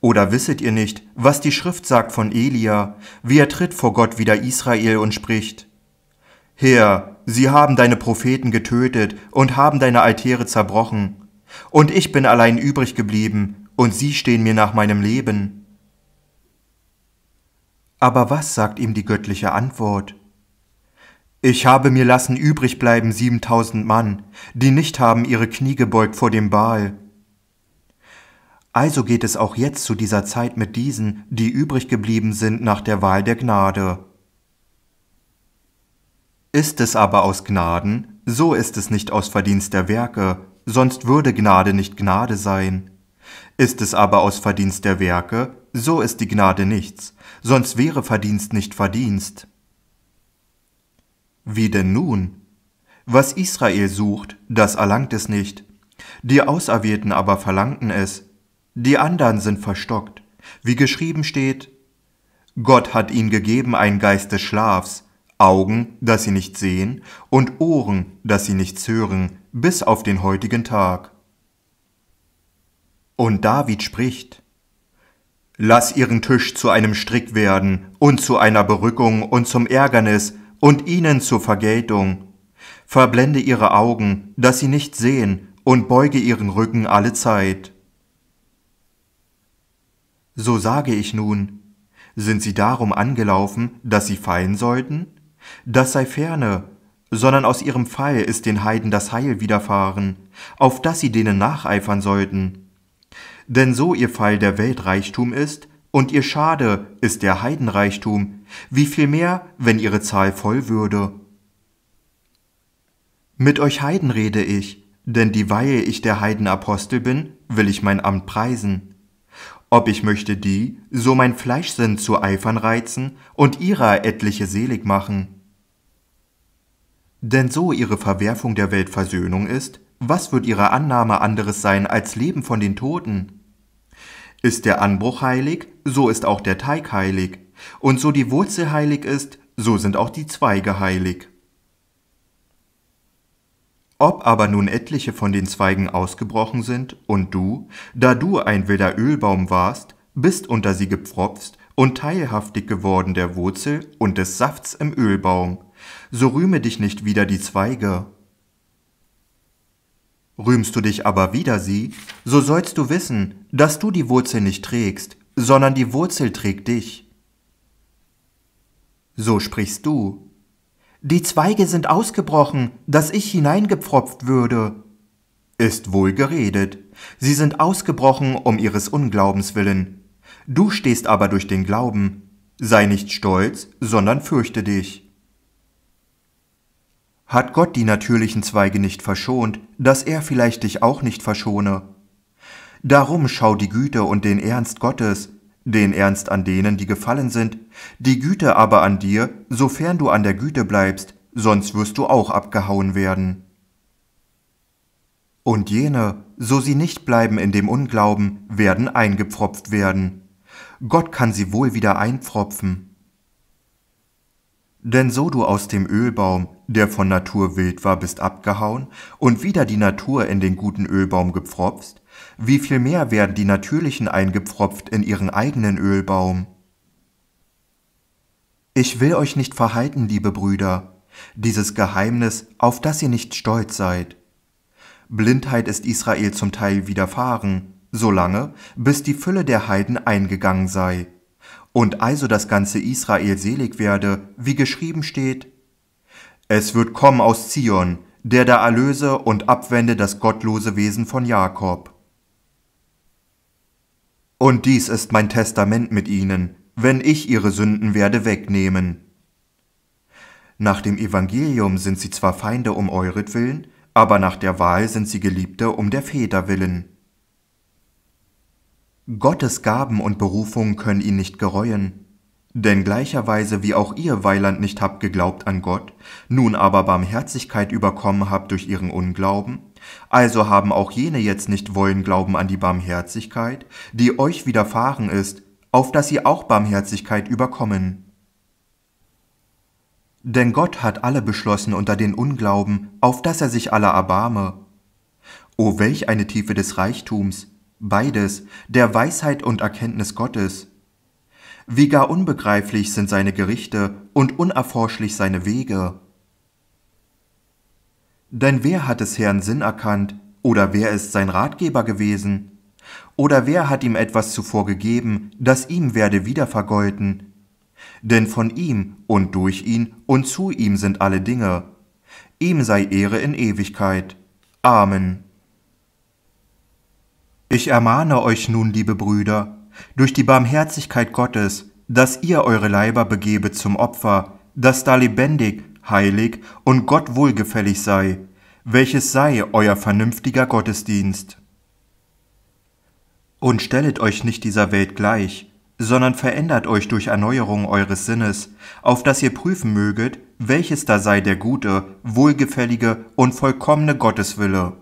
oder wisset ihr nicht, was die Schrift sagt von Elia, wie er tritt vor Gott wieder Israel und spricht? Herr, sie haben deine Propheten getötet und haben deine Altäre zerbrochen, und ich bin allein übrig geblieben, und sie stehen mir nach meinem Leben. Aber was sagt ihm die göttliche Antwort? Ich habe mir lassen übrig bleiben siebentausend Mann, die nicht haben ihre Knie gebeugt vor dem Baal, also geht es auch jetzt zu dieser Zeit mit diesen, die übrig geblieben sind nach der Wahl der Gnade. Ist es aber aus Gnaden, so ist es nicht aus Verdienst der Werke, sonst würde Gnade nicht Gnade sein. Ist es aber aus Verdienst der Werke, so ist die Gnade nichts, sonst wäre Verdienst nicht Verdienst. Wie denn nun? Was Israel sucht, das erlangt es nicht. Die Auserwählten aber verlangten es, die anderen sind verstockt. Wie geschrieben steht, Gott hat ihnen gegeben einen Geist des Schlafs, Augen, dass sie nicht sehen, und Ohren, dass sie nichts hören, bis auf den heutigen Tag. Und David spricht, Lass ihren Tisch zu einem Strick werden und zu einer Berückung und zum Ärgernis und ihnen zur Vergeltung. Verblende ihre Augen, dass sie nicht sehen, und beuge ihren Rücken alle Zeit. So sage ich nun, sind sie darum angelaufen, dass sie fallen sollten? Das sei ferne, sondern aus ihrem Fall ist den Heiden das Heil widerfahren, auf das sie denen nacheifern sollten. Denn so ihr Fall der Welt Reichtum ist, und ihr Schade ist der Heidenreichtum, wie viel mehr, wenn ihre Zahl voll würde. Mit euch Heiden rede ich, denn dieweil ich der Heidenapostel bin, will ich mein Amt preisen. Ob ich möchte die, so mein Fleischsinn zu Eifern reizen und ihrer etliche selig machen. Denn so ihre Verwerfung der Welt Versöhnung ist, was wird ihre Annahme anderes sein als Leben von den Toten? Ist der Anbruch heilig, so ist auch der Teig heilig, und so die Wurzel heilig ist, so sind auch die Zweige heilig. Ob aber nun etliche von den Zweigen ausgebrochen sind, und du, da du ein wilder Ölbaum warst, bist unter sie gepfropft und teilhaftig geworden der Wurzel und des Safts im Ölbaum, so rühme dich nicht wieder die Zweige. Rühmst du dich aber wieder sie, so sollst du wissen, dass du die Wurzel nicht trägst, sondern die Wurzel trägt dich. So sprichst du, die Zweige sind ausgebrochen, dass ich hineingepfropft würde. Ist wohl geredet. Sie sind ausgebrochen um ihres Unglaubens willen. Du stehst aber durch den Glauben. Sei nicht stolz, sondern fürchte dich. Hat Gott die natürlichen Zweige nicht verschont, dass er vielleicht dich auch nicht verschone? Darum schau die Güte und den Ernst Gottes, den Ernst an denen, die gefallen sind, die Güte aber an dir, sofern du an der Güte bleibst, sonst wirst du auch abgehauen werden. Und jene, so sie nicht bleiben in dem Unglauben, werden eingepfropft werden. Gott kann sie wohl wieder einpfropfen. Denn so du aus dem Ölbaum, der von Natur wild war, bist abgehauen und wieder die Natur in den guten Ölbaum gepfropft, wie viel mehr werden die natürlichen eingepfropft in ihren eigenen Ölbaum? Ich will euch nicht verhalten, liebe Brüder, dieses Geheimnis, auf das ihr nicht stolz seid. Blindheit ist Israel zum Teil widerfahren, solange, bis die Fülle der Heiden eingegangen sei, und also das ganze Israel selig werde, wie geschrieben steht. Es wird kommen aus Zion, der da erlöse und abwende das gottlose Wesen von Jakob. Und dies ist mein Testament mit ihnen, wenn ich ihre Sünden werde wegnehmen. Nach dem Evangelium sind sie zwar Feinde um euretwillen, aber nach der Wahl sind sie Geliebte um der Väter willen. Gottes Gaben und Berufung können ihn nicht gereuen. Denn gleicherweise wie auch ihr Weiland nicht habt geglaubt an Gott, nun aber Barmherzigkeit überkommen habt durch ihren Unglauben, also haben auch jene jetzt nicht wollen Glauben an die Barmherzigkeit, die euch widerfahren ist, auf dass sie auch Barmherzigkeit überkommen. Denn Gott hat alle beschlossen unter den Unglauben, auf dass er sich aller erbarme. O welch eine Tiefe des Reichtums, beides, der Weisheit und Erkenntnis Gottes! Wie gar unbegreiflich sind seine Gerichte und unerforschlich seine Wege! Denn wer hat des Herrn Sinn erkannt, oder wer ist sein Ratgeber gewesen? Oder wer hat ihm etwas zuvor gegeben, das ihm werde wieder vergolten? Denn von ihm und durch ihn und zu ihm sind alle Dinge. Ihm sei Ehre in Ewigkeit. Amen. Ich ermahne euch nun, liebe Brüder, durch die Barmherzigkeit Gottes, dass ihr eure Leiber begebet zum Opfer, das da lebendig, heilig und Gott wohlgefällig sei, welches sei euer vernünftiger Gottesdienst. Und stellet euch nicht dieser Welt gleich, sondern verändert euch durch Erneuerung eures Sinnes, auf dass ihr prüfen möget, welches da sei der gute, wohlgefällige und vollkommene Gotteswille.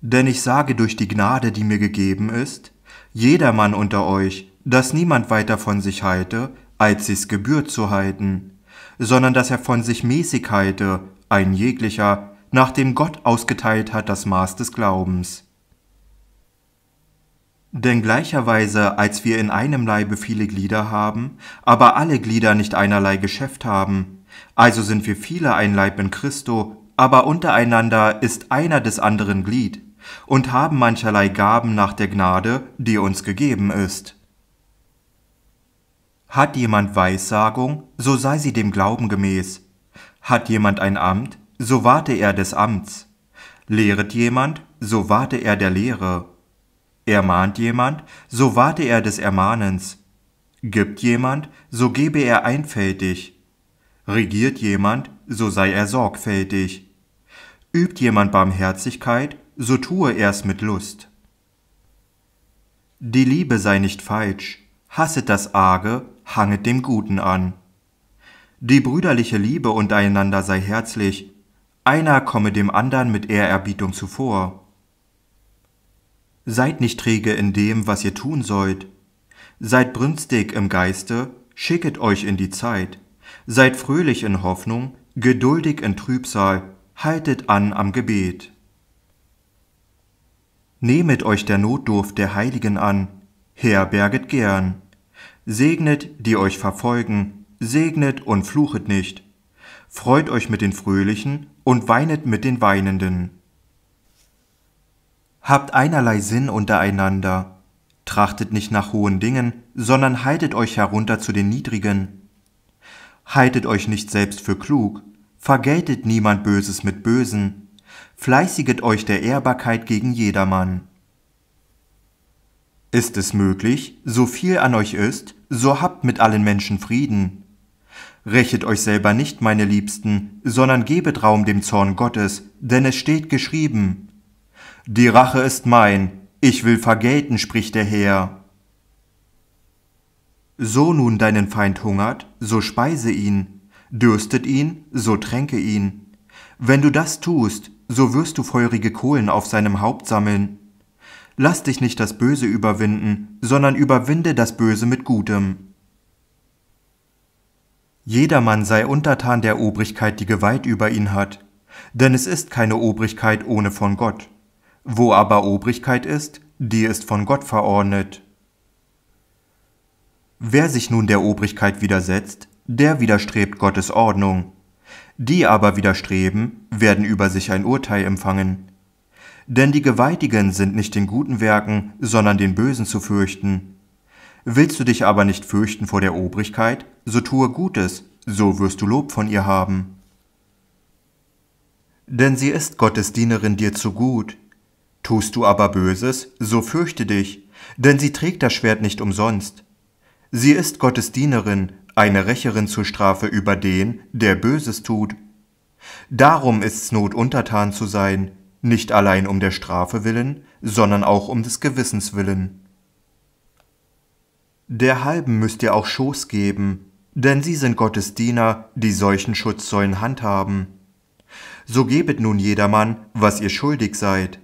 Denn ich sage durch die Gnade, die mir gegeben ist, jedermann unter euch, dass niemand weiter von sich halte, als sich's gebührt zu halten, sondern dass er von sich mäßig halte, ein jeglicher, nachdem Gott ausgeteilt hat das Maß des Glaubens. Denn gleicherweise, als wir in einem Leibe viele Glieder haben, aber alle Glieder nicht einerlei Geschäft haben, also sind wir viele ein Leib in Christo, aber untereinander ist einer des anderen Glied, und haben mancherlei Gaben nach der Gnade, die uns gegeben ist. Hat jemand Weissagung, so sei sie dem Glauben gemäß. Hat jemand ein Amt, so warte er des Amts. Lehret jemand, so warte er der Lehre. Ermahnt jemand, so warte er des Ermahnens. Gibt jemand, so gebe er einfältig. Regiert jemand, so sei er sorgfältig. Übt jemand Barmherzigkeit, so tue er's mit Lust. Die Liebe sei nicht falsch, hasset das Arge, hanget dem Guten an. Die brüderliche Liebe untereinander sei herzlich, einer komme dem andern mit Ehrerbietung zuvor. Seid nicht träge in dem, was ihr tun sollt. Seid brünstig im Geiste, schicket euch in die Zeit. Seid fröhlich in Hoffnung, geduldig in Trübsal, haltet an am Gebet. Nehmet euch der Notdurft der Heiligen an, herberget gern. Segnet, die euch verfolgen, segnet und fluchet nicht. Freut euch mit den Fröhlichen und weinet mit den Weinenden. Habt einerlei Sinn untereinander. Trachtet nicht nach hohen Dingen, sondern haltet euch herunter zu den Niedrigen. Haltet euch nicht selbst für klug, vergeltet niemand Böses mit Bösen, fleißiget euch der Ehrbarkeit gegen jedermann. Ist es möglich, so viel an euch ist, so habt mit allen Menschen Frieden. Rächet euch selber nicht, meine Liebsten, sondern gebet Raum dem Zorn Gottes, denn es steht geschrieben. Die Rache ist mein, ich will vergelten, spricht der Herr. So nun deinen Feind hungert, so speise ihn, dürstet ihn, so tränke ihn. Wenn du das tust, so wirst du feurige Kohlen auf seinem Haupt sammeln lass dich nicht das Böse überwinden, sondern überwinde das Böse mit Gutem. Jedermann sei untertan der Obrigkeit, die Gewalt über ihn hat, denn es ist keine Obrigkeit ohne von Gott. Wo aber Obrigkeit ist, die ist von Gott verordnet. Wer sich nun der Obrigkeit widersetzt, der widerstrebt Gottes Ordnung. Die aber widerstreben, werden über sich ein Urteil empfangen. Denn die Gewaltigen sind nicht den guten Werken, sondern den Bösen zu fürchten. Willst du dich aber nicht fürchten vor der Obrigkeit, so tue Gutes, so wirst du Lob von ihr haben. Denn sie ist Gottes Dienerin dir zu gut. Tust du aber Böses, so fürchte dich, denn sie trägt das Schwert nicht umsonst. Sie ist Gottes Dienerin, eine Rächerin zur Strafe über den, der Böses tut. Darum ist's Not untertan zu sein, nicht allein um der Strafe willen, sondern auch um des Gewissens willen. Derhalben müsst ihr auch Schoß geben, denn sie sind Gottes Diener, die solchen Schutz sollen handhaben. So gebet nun jedermann, was ihr schuldig seid.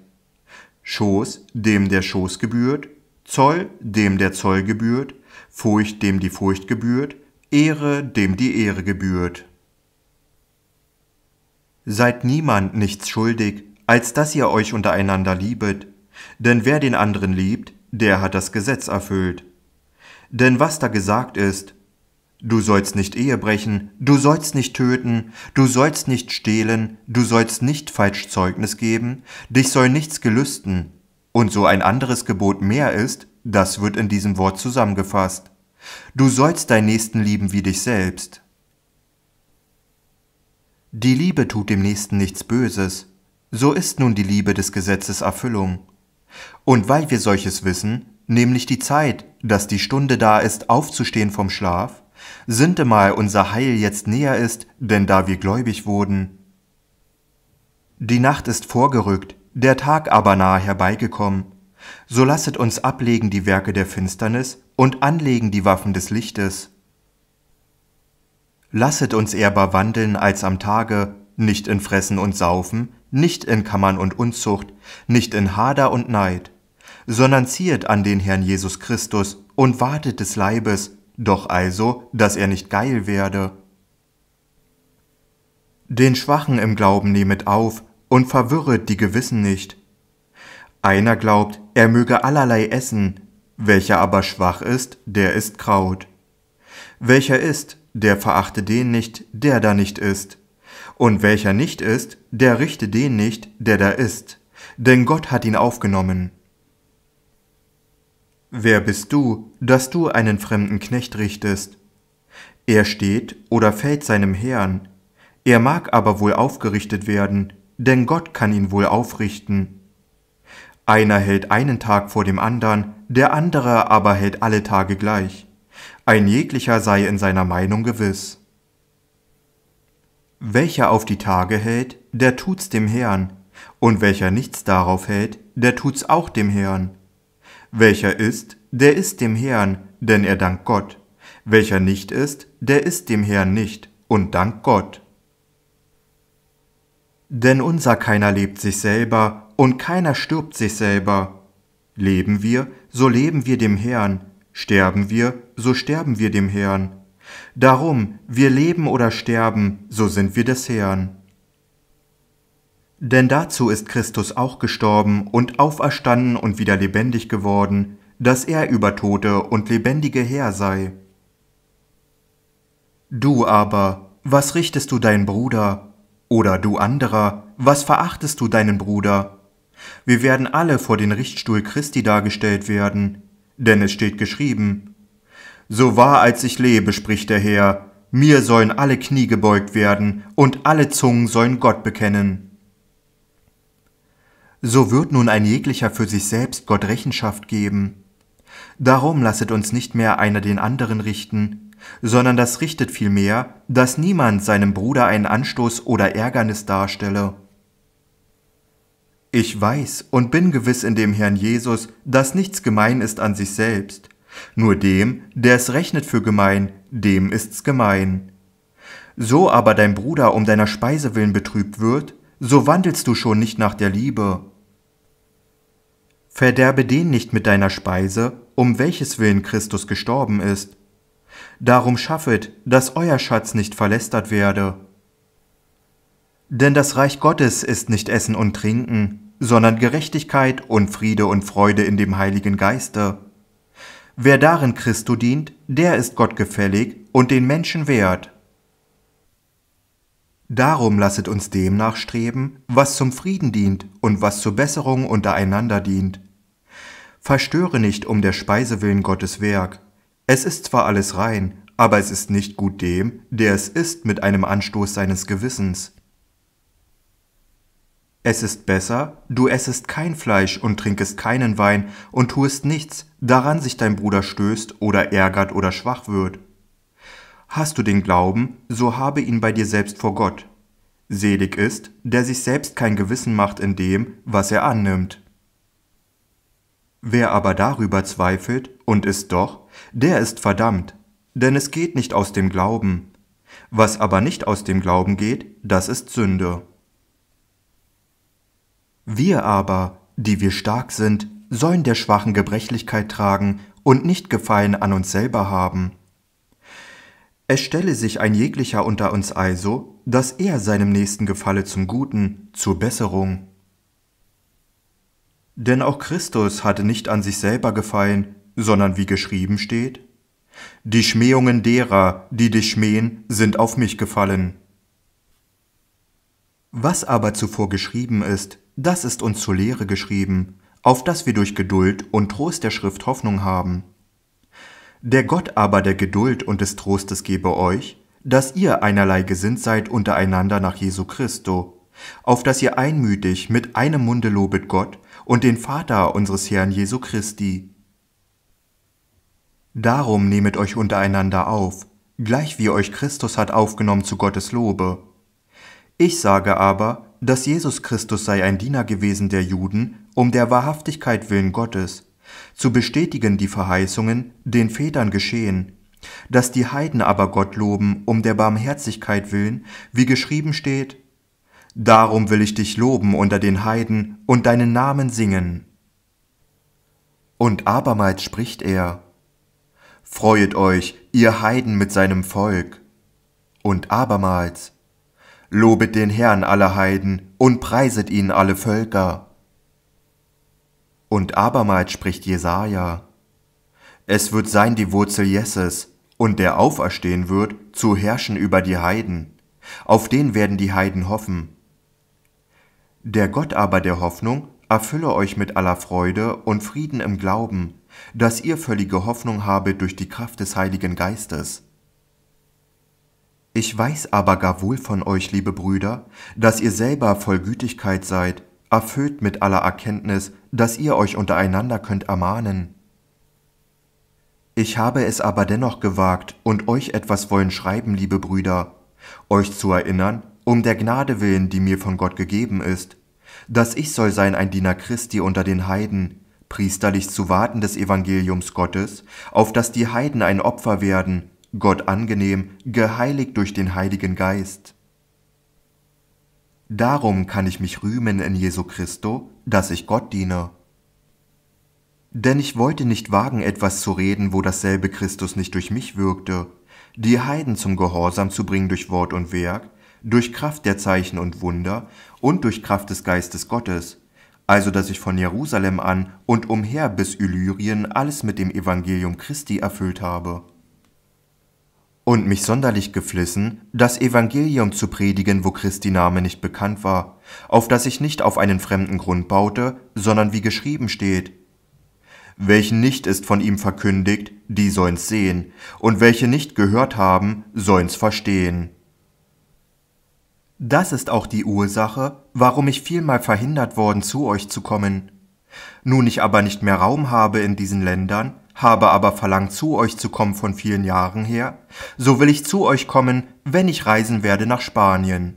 Schoß, dem der Schoß gebührt, Zoll, dem der Zoll gebührt, Furcht, dem die Furcht gebührt, Ehre, dem die Ehre gebührt. Seid niemand nichts schuldig, als dass ihr euch untereinander liebet. Denn wer den anderen liebt, der hat das Gesetz erfüllt. Denn was da gesagt ist, du sollst nicht Ehe brechen, du sollst nicht töten, du sollst nicht stehlen, du sollst nicht falsch Zeugnis geben, dich soll nichts gelüsten, und so ein anderes Gebot mehr ist, das wird in diesem Wort zusammengefasst. Du sollst deinen Nächsten lieben wie dich selbst. Die Liebe tut dem Nächsten nichts Böses, so ist nun die Liebe des Gesetzes Erfüllung. Und weil wir solches wissen, nämlich die Zeit, dass die Stunde da ist, aufzustehen vom Schlaf, sintemal unser Heil jetzt näher ist, denn da wir gläubig wurden. Die Nacht ist vorgerückt, der Tag aber nahe herbeigekommen. So lasset uns ablegen die Werke der Finsternis und anlegen die Waffen des Lichtes. Lasset uns ehrbar wandeln als am Tage, nicht in Fressen und Saufen, nicht in Kammern und Unzucht, nicht in Hader und Neid, sondern ziehet an den Herrn Jesus Christus und wartet des Leibes, doch also, dass er nicht geil werde. Den Schwachen im Glauben nehmet auf und verwirret die Gewissen nicht. Einer glaubt, er möge allerlei essen, welcher aber schwach ist, der ist Kraut. Welcher ist, der verachte den nicht, der da nicht ist. Und welcher nicht ist, der richte den nicht, der da ist, denn Gott hat ihn aufgenommen. Wer bist du, dass du einen fremden Knecht richtest? Er steht oder fällt seinem Herrn, er mag aber wohl aufgerichtet werden, denn Gott kann ihn wohl aufrichten. Einer hält einen Tag vor dem andern, der andere aber hält alle Tage gleich. Ein jeglicher sei in seiner Meinung gewiss. Welcher auf die Tage hält, der tut's dem Herrn, und welcher nichts darauf hält, der tut's auch dem Herrn. Welcher ist, der ist dem Herrn, denn er dankt Gott. Welcher nicht ist, der ist dem Herrn nicht und dankt Gott. Denn unser keiner lebt sich selber und keiner stirbt sich selber. Leben wir, so leben wir dem Herrn, sterben wir, so sterben wir dem Herrn. Darum, wir leben oder sterben, so sind wir des Herrn. Denn dazu ist Christus auch gestorben und auferstanden und wieder lebendig geworden, dass er über Tote und Lebendige Herr sei. Du aber, was richtest du deinen Bruder? Oder du anderer, was verachtest du deinen Bruder? Wir werden alle vor den Richtstuhl Christi dargestellt werden, denn es steht geschrieben, so wahr als ich lebe, spricht der Herr, mir sollen alle Knie gebeugt werden und alle Zungen sollen Gott bekennen. So wird nun ein jeglicher für sich selbst Gott Rechenschaft geben. Darum lasset uns nicht mehr einer den anderen richten, sondern das richtet vielmehr, dass niemand seinem Bruder einen Anstoß oder Ärgernis darstelle. Ich weiß und bin gewiss in dem Herrn Jesus, dass nichts gemein ist an sich selbst, nur dem, der es rechnet für gemein, dem ist's gemein. So aber dein Bruder um deiner Speise willen betrübt wird, so wandelst du schon nicht nach der Liebe. Verderbe den nicht mit deiner Speise, um welches willen Christus gestorben ist. Darum schaffet, dass euer Schatz nicht verlästert werde. Denn das Reich Gottes ist nicht Essen und Trinken, sondern Gerechtigkeit und Friede und Freude in dem Heiligen Geiste Wer darin Christo dient, der ist Gott gefällig und den Menschen wert. Darum lasset uns dem nachstreben, was zum Frieden dient und was zur Besserung untereinander dient. Verstöre nicht um der Speise willen Gottes Werk. Es ist zwar alles rein, aber es ist nicht gut dem, der es ist mit einem Anstoß seines Gewissens. Es ist besser, du essest kein Fleisch und trinkest keinen Wein und tust nichts, daran sich dein Bruder stößt oder ärgert oder schwach wird. Hast du den Glauben, so habe ihn bei dir selbst vor Gott. Selig ist, der sich selbst kein Gewissen macht in dem, was er annimmt. Wer aber darüber zweifelt und ist doch, der ist verdammt, denn es geht nicht aus dem Glauben. Was aber nicht aus dem Glauben geht, das ist Sünde. Wir aber, die wir stark sind, sollen der schwachen Gebrechlichkeit tragen und nicht Gefallen an uns selber haben. Es stelle sich ein jeglicher unter uns also, dass er seinem Nächsten gefalle zum Guten, zur Besserung. Denn auch Christus hatte nicht an sich selber gefallen, sondern wie geschrieben steht, die Schmähungen derer, die dich schmähen, sind auf mich gefallen. Was aber zuvor geschrieben ist, das ist uns zur Lehre geschrieben, auf das wir durch Geduld und Trost der Schrift Hoffnung haben. Der Gott aber der Geduld und des Trostes gebe euch, dass ihr einerlei gesinnt seid untereinander nach Jesu Christo, auf dass ihr einmütig mit einem Munde lobet Gott und den Vater unseres Herrn Jesu Christi. Darum nehmet euch untereinander auf, gleich wie euch Christus hat aufgenommen zu Gottes Lobe. Ich sage aber, dass Jesus Christus sei ein Diener gewesen der Juden, um der Wahrhaftigkeit willen Gottes, zu bestätigen die Verheißungen, den Vätern geschehen, dass die Heiden aber Gott loben, um der Barmherzigkeit willen, wie geschrieben steht, Darum will ich dich loben unter den Heiden und deinen Namen singen. Und abermals spricht er, Freuet euch, ihr Heiden mit seinem Volk. Und abermals, Lobet den Herrn alle Heiden und preiset ihn alle Völker. Und abermals spricht Jesaja: Es wird sein die Wurzel Jesses, und der auferstehen wird, zu herrschen über die Heiden. Auf den werden die Heiden hoffen. Der Gott aber der Hoffnung erfülle euch mit aller Freude und Frieden im Glauben, dass ihr völlige Hoffnung habet durch die Kraft des Heiligen Geistes ich weiß aber gar wohl von euch, liebe Brüder, dass ihr selber voll Gütigkeit seid, erfüllt mit aller Erkenntnis, dass ihr euch untereinander könnt ermahnen. Ich habe es aber dennoch gewagt und euch etwas wollen schreiben, liebe Brüder, euch zu erinnern, um der Gnade willen, die mir von Gott gegeben ist, dass ich soll sein ein Diener Christi unter den Heiden, priesterlich zu warten des Evangeliums Gottes, auf dass die Heiden ein Opfer werden, Gott angenehm, geheiligt durch den Heiligen Geist. Darum kann ich mich rühmen in Jesu Christo, dass ich Gott diene. Denn ich wollte nicht wagen, etwas zu reden, wo dasselbe Christus nicht durch mich wirkte, die Heiden zum Gehorsam zu bringen durch Wort und Werk, durch Kraft der Zeichen und Wunder und durch Kraft des Geistes Gottes, also dass ich von Jerusalem an und umher bis Illyrien alles mit dem Evangelium Christi erfüllt habe und mich sonderlich geflissen, das Evangelium zu predigen, wo Christi Name nicht bekannt war, auf das ich nicht auf einen fremden Grund baute, sondern wie geschrieben steht. Welchen nicht ist von ihm verkündigt, die sollen's sehen, und welche nicht gehört haben, sollen's verstehen. Das ist auch die Ursache, warum ich vielmal verhindert worden, zu euch zu kommen. Nun ich aber nicht mehr Raum habe in diesen Ländern, habe aber verlangt, zu euch zu kommen von vielen Jahren her, so will ich zu euch kommen, wenn ich reisen werde nach Spanien.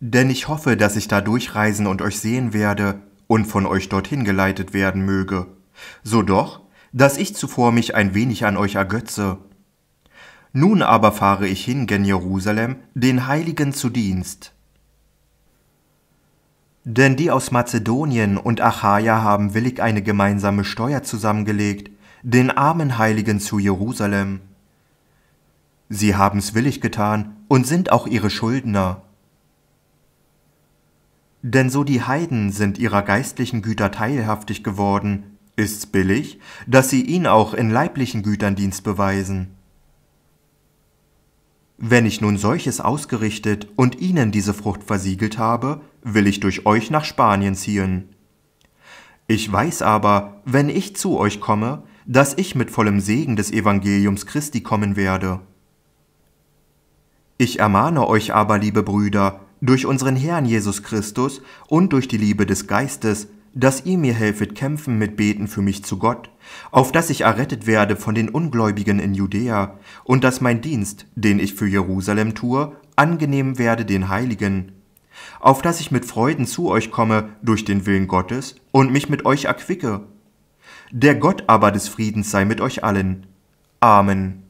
Denn ich hoffe, dass ich da durchreisen und euch sehen werde und von euch dorthin geleitet werden möge. So doch, dass ich zuvor mich ein wenig an euch ergötze. Nun aber fahre ich hin gen Jerusalem, den Heiligen zu Dienst. Denn die aus Mazedonien und Achaia haben willig eine gemeinsame Steuer zusammengelegt, den armen Heiligen zu Jerusalem. Sie haben's willig getan und sind auch ihre Schuldner. Denn so die Heiden sind ihrer geistlichen Güter teilhaftig geworden, ist's billig, dass sie ihn auch in leiblichen Gütern Dienst beweisen. Wenn ich nun solches ausgerichtet und ihnen diese Frucht versiegelt habe, will ich durch euch nach Spanien ziehen. Ich weiß aber, wenn ich zu euch komme, dass ich mit vollem Segen des Evangeliums Christi kommen werde. Ich ermahne euch aber, liebe Brüder, durch unseren Herrn Jesus Christus und durch die Liebe des Geistes, dass ihr mir helfet kämpfen mit Beten für mich zu Gott, auf dass ich errettet werde von den Ungläubigen in Judäa, und dass mein Dienst, den ich für Jerusalem tue, angenehm werde den Heiligen, auf dass ich mit Freuden zu euch komme durch den Willen Gottes und mich mit euch erquicke. Der Gott aber des Friedens sei mit euch allen. Amen.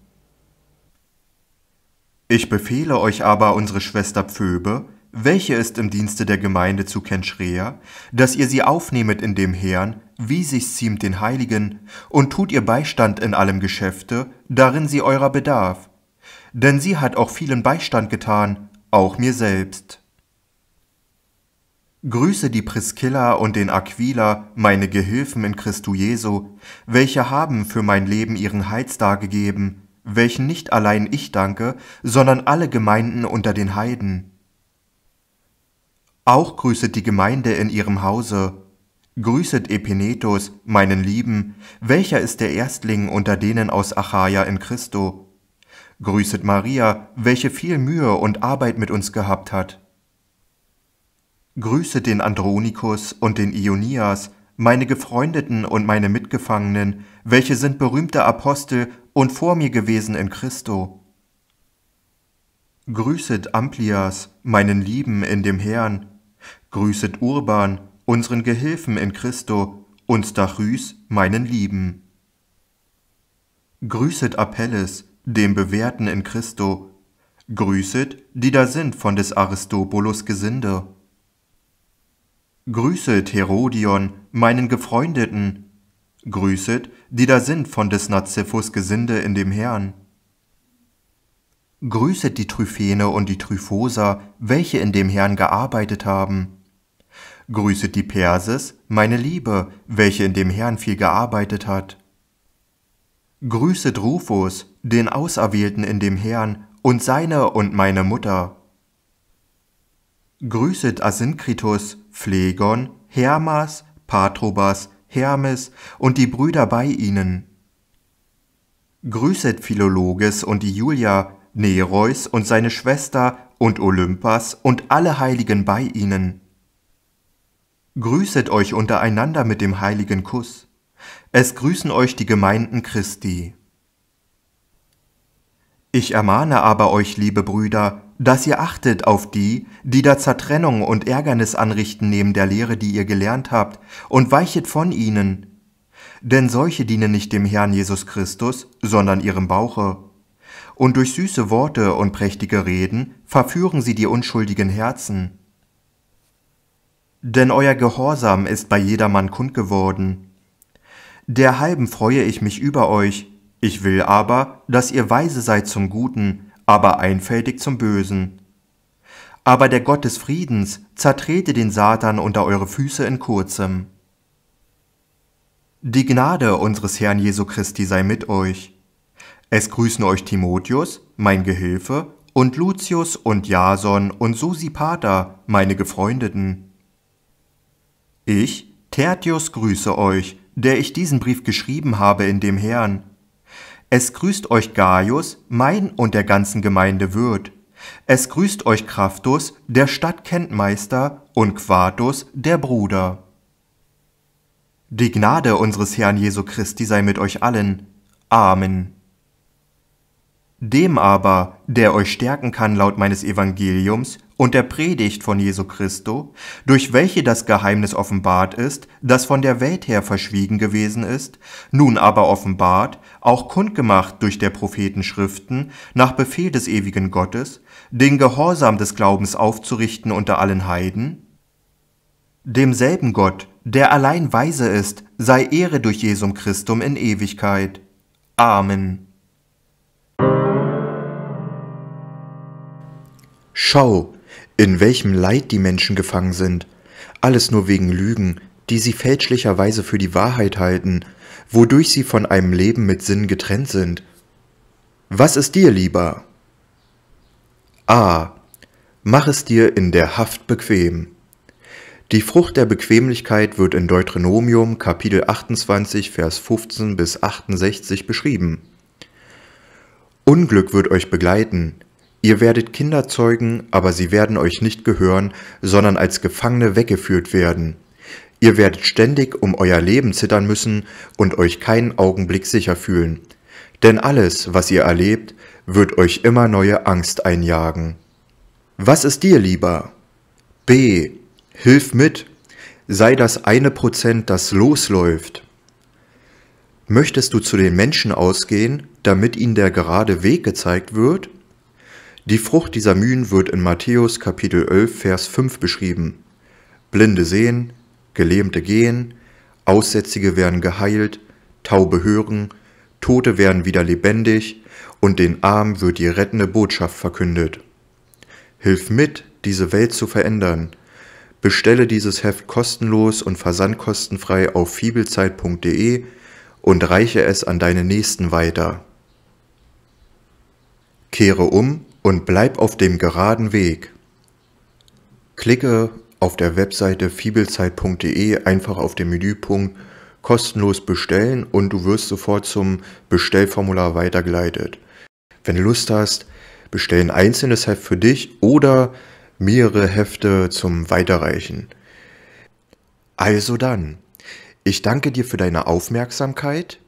Ich befehle euch aber, unsere Schwester Pföbe, welche ist im Dienste der Gemeinde zu Kenschrea, dass ihr sie aufnehmet in dem Herrn, wie sich's ziemt den Heiligen, und tut ihr Beistand in allem Geschäfte, darin sie eurer bedarf. Denn sie hat auch vielen Beistand getan, auch mir selbst. Grüße die Priskilla und den Aquila, meine Gehilfen in Christu Jesu, welche haben für mein Leben ihren Heiz dargegeben, welchen nicht allein ich danke, sondern alle Gemeinden unter den Heiden. Auch grüßet die Gemeinde in ihrem Hause. Grüßet Epinetus, meinen Lieben, welcher ist der Erstling unter denen aus Achaia in Christo. Grüßet Maria, welche viel Mühe und Arbeit mit uns gehabt hat. Grüßet den Andronikus und den Ionias, meine Gefreundeten und meine Mitgefangenen, welche sind berühmte Apostel und vor mir gewesen in Christo. Grüßet Amplias, meinen Lieben in dem Herrn, grüßet Urban, unseren Gehilfen in Christo, und Stachys, meinen Lieben. Grüßet Apelles, dem Bewährten in Christo, grüßet, die da sind von des Aristobulus Gesinde. Grüßet Herodion, meinen Gefreundeten, grüßet, die da sind von des Naziphus Gesinde in dem Herrn. Grüßet die Tryphene und die Tryphosa, welche in dem Herrn gearbeitet haben grüßet die Perses, meine Liebe, welche in dem Herrn viel gearbeitet hat. Grüßet Rufus, den Auserwählten in dem Herrn, und seine und meine Mutter. Grüßet Asynkritus, Phlegon, Hermas, Patrobas, Hermes und die Brüder bei ihnen. Grüßet Philologes und die Julia, Nereus und seine Schwester und Olympas und alle Heiligen bei ihnen. Grüßet euch untereinander mit dem heiligen Kuss. Es grüßen euch die Gemeinden Christi. Ich ermahne aber euch, liebe Brüder, dass ihr achtet auf die, die da Zertrennung und Ärgernis anrichten neben der Lehre, die ihr gelernt habt, und weichet von ihnen. Denn solche dienen nicht dem Herrn Jesus Christus, sondern ihrem Bauche. Und durch süße Worte und prächtige Reden verführen sie die unschuldigen Herzen denn euer Gehorsam ist bei jedermann kund geworden. Derhalben freue ich mich über euch, ich will aber, dass ihr weise seid zum Guten, aber einfältig zum Bösen. Aber der Gott des Friedens zertrete den Satan unter eure Füße in kurzem. Die Gnade unseres Herrn Jesu Christi sei mit euch. Es grüßen euch Timotheus, mein Gehilfe, und Lucius und Jason und Susipater, meine Gefreundeten. Ich, Tertius, grüße euch, der ich diesen Brief geschrieben habe in dem Herrn. Es grüßt euch Gaius, mein und der ganzen Gemeinde Wirt. Es grüßt euch Kraftus, der Stadtkenntmeister, und Quartus, der Bruder. Die Gnade unseres Herrn Jesu Christi sei mit euch allen. Amen. Dem aber, der euch stärken kann laut meines Evangeliums, und der Predigt von Jesu Christo, durch welche das Geheimnis offenbart ist, das von der Welt her verschwiegen gewesen ist, nun aber offenbart, auch kundgemacht durch der Propheten Schriften, nach Befehl des ewigen Gottes, den Gehorsam des Glaubens aufzurichten unter allen Heiden? Demselben Gott, der allein weise ist, sei Ehre durch Jesum Christum in Ewigkeit. Amen. Schau, in welchem Leid die Menschen gefangen sind, alles nur wegen Lügen, die sie fälschlicherweise für die Wahrheit halten, wodurch sie von einem Leben mit Sinn getrennt sind. Was ist dir lieber? A. Mach es dir in der Haft bequem. Die Frucht der Bequemlichkeit wird in Deuteronomium Kapitel 28 Vers 15 bis 68 beschrieben. Unglück wird euch begleiten, Ihr werdet Kinder zeugen, aber sie werden euch nicht gehören, sondern als Gefangene weggeführt werden. Ihr werdet ständig um euer Leben zittern müssen und euch keinen Augenblick sicher fühlen. Denn alles, was ihr erlebt, wird euch immer neue Angst einjagen. Was ist dir lieber? B. Hilf mit. Sei das eine Prozent, das losläuft. Möchtest du zu den Menschen ausgehen, damit ihnen der gerade Weg gezeigt wird? Die Frucht dieser Mühen wird in Matthäus Kapitel 11, Vers 5 beschrieben. Blinde sehen, Gelähmte gehen, Aussätzige werden geheilt, Taube hören, Tote werden wieder lebendig und den Armen wird die rettende Botschaft verkündet. Hilf mit, diese Welt zu verändern. Bestelle dieses Heft kostenlos und versandkostenfrei auf fibelzeit.de und reiche es an deine Nächsten weiter. Kehre um und bleib auf dem geraden Weg. Klicke auf der Webseite fibelzeit.de einfach auf den Menüpunkt kostenlos bestellen und du wirst sofort zum Bestellformular weitergeleitet. Wenn du Lust hast, bestell ein einzelnes Heft für dich oder mehrere Hefte zum Weiterreichen. Also dann, ich danke dir für deine Aufmerksamkeit,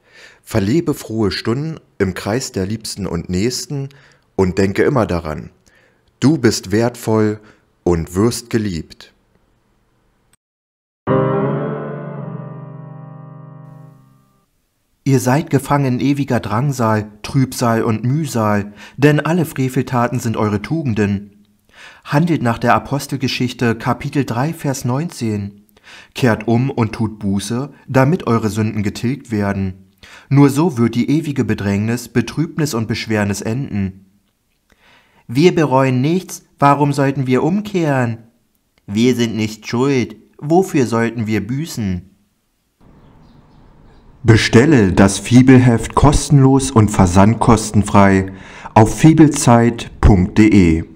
verlebe frohe Stunden im Kreis der Liebsten und Nächsten, und denke immer daran, du bist wertvoll und wirst geliebt. Ihr seid gefangen in ewiger Drangsal, Trübsal und Mühsal, denn alle Freveltaten sind eure Tugenden. Handelt nach der Apostelgeschichte Kapitel 3 Vers 19. Kehrt um und tut Buße, damit eure Sünden getilgt werden. Nur so wird die ewige Bedrängnis, Betrübnis und Beschwernis enden. Wir bereuen nichts, warum sollten wir umkehren? Wir sind nicht schuld, wofür sollten wir büßen? Bestelle das Fibelheft kostenlos und versandkostenfrei auf fibelzeit.de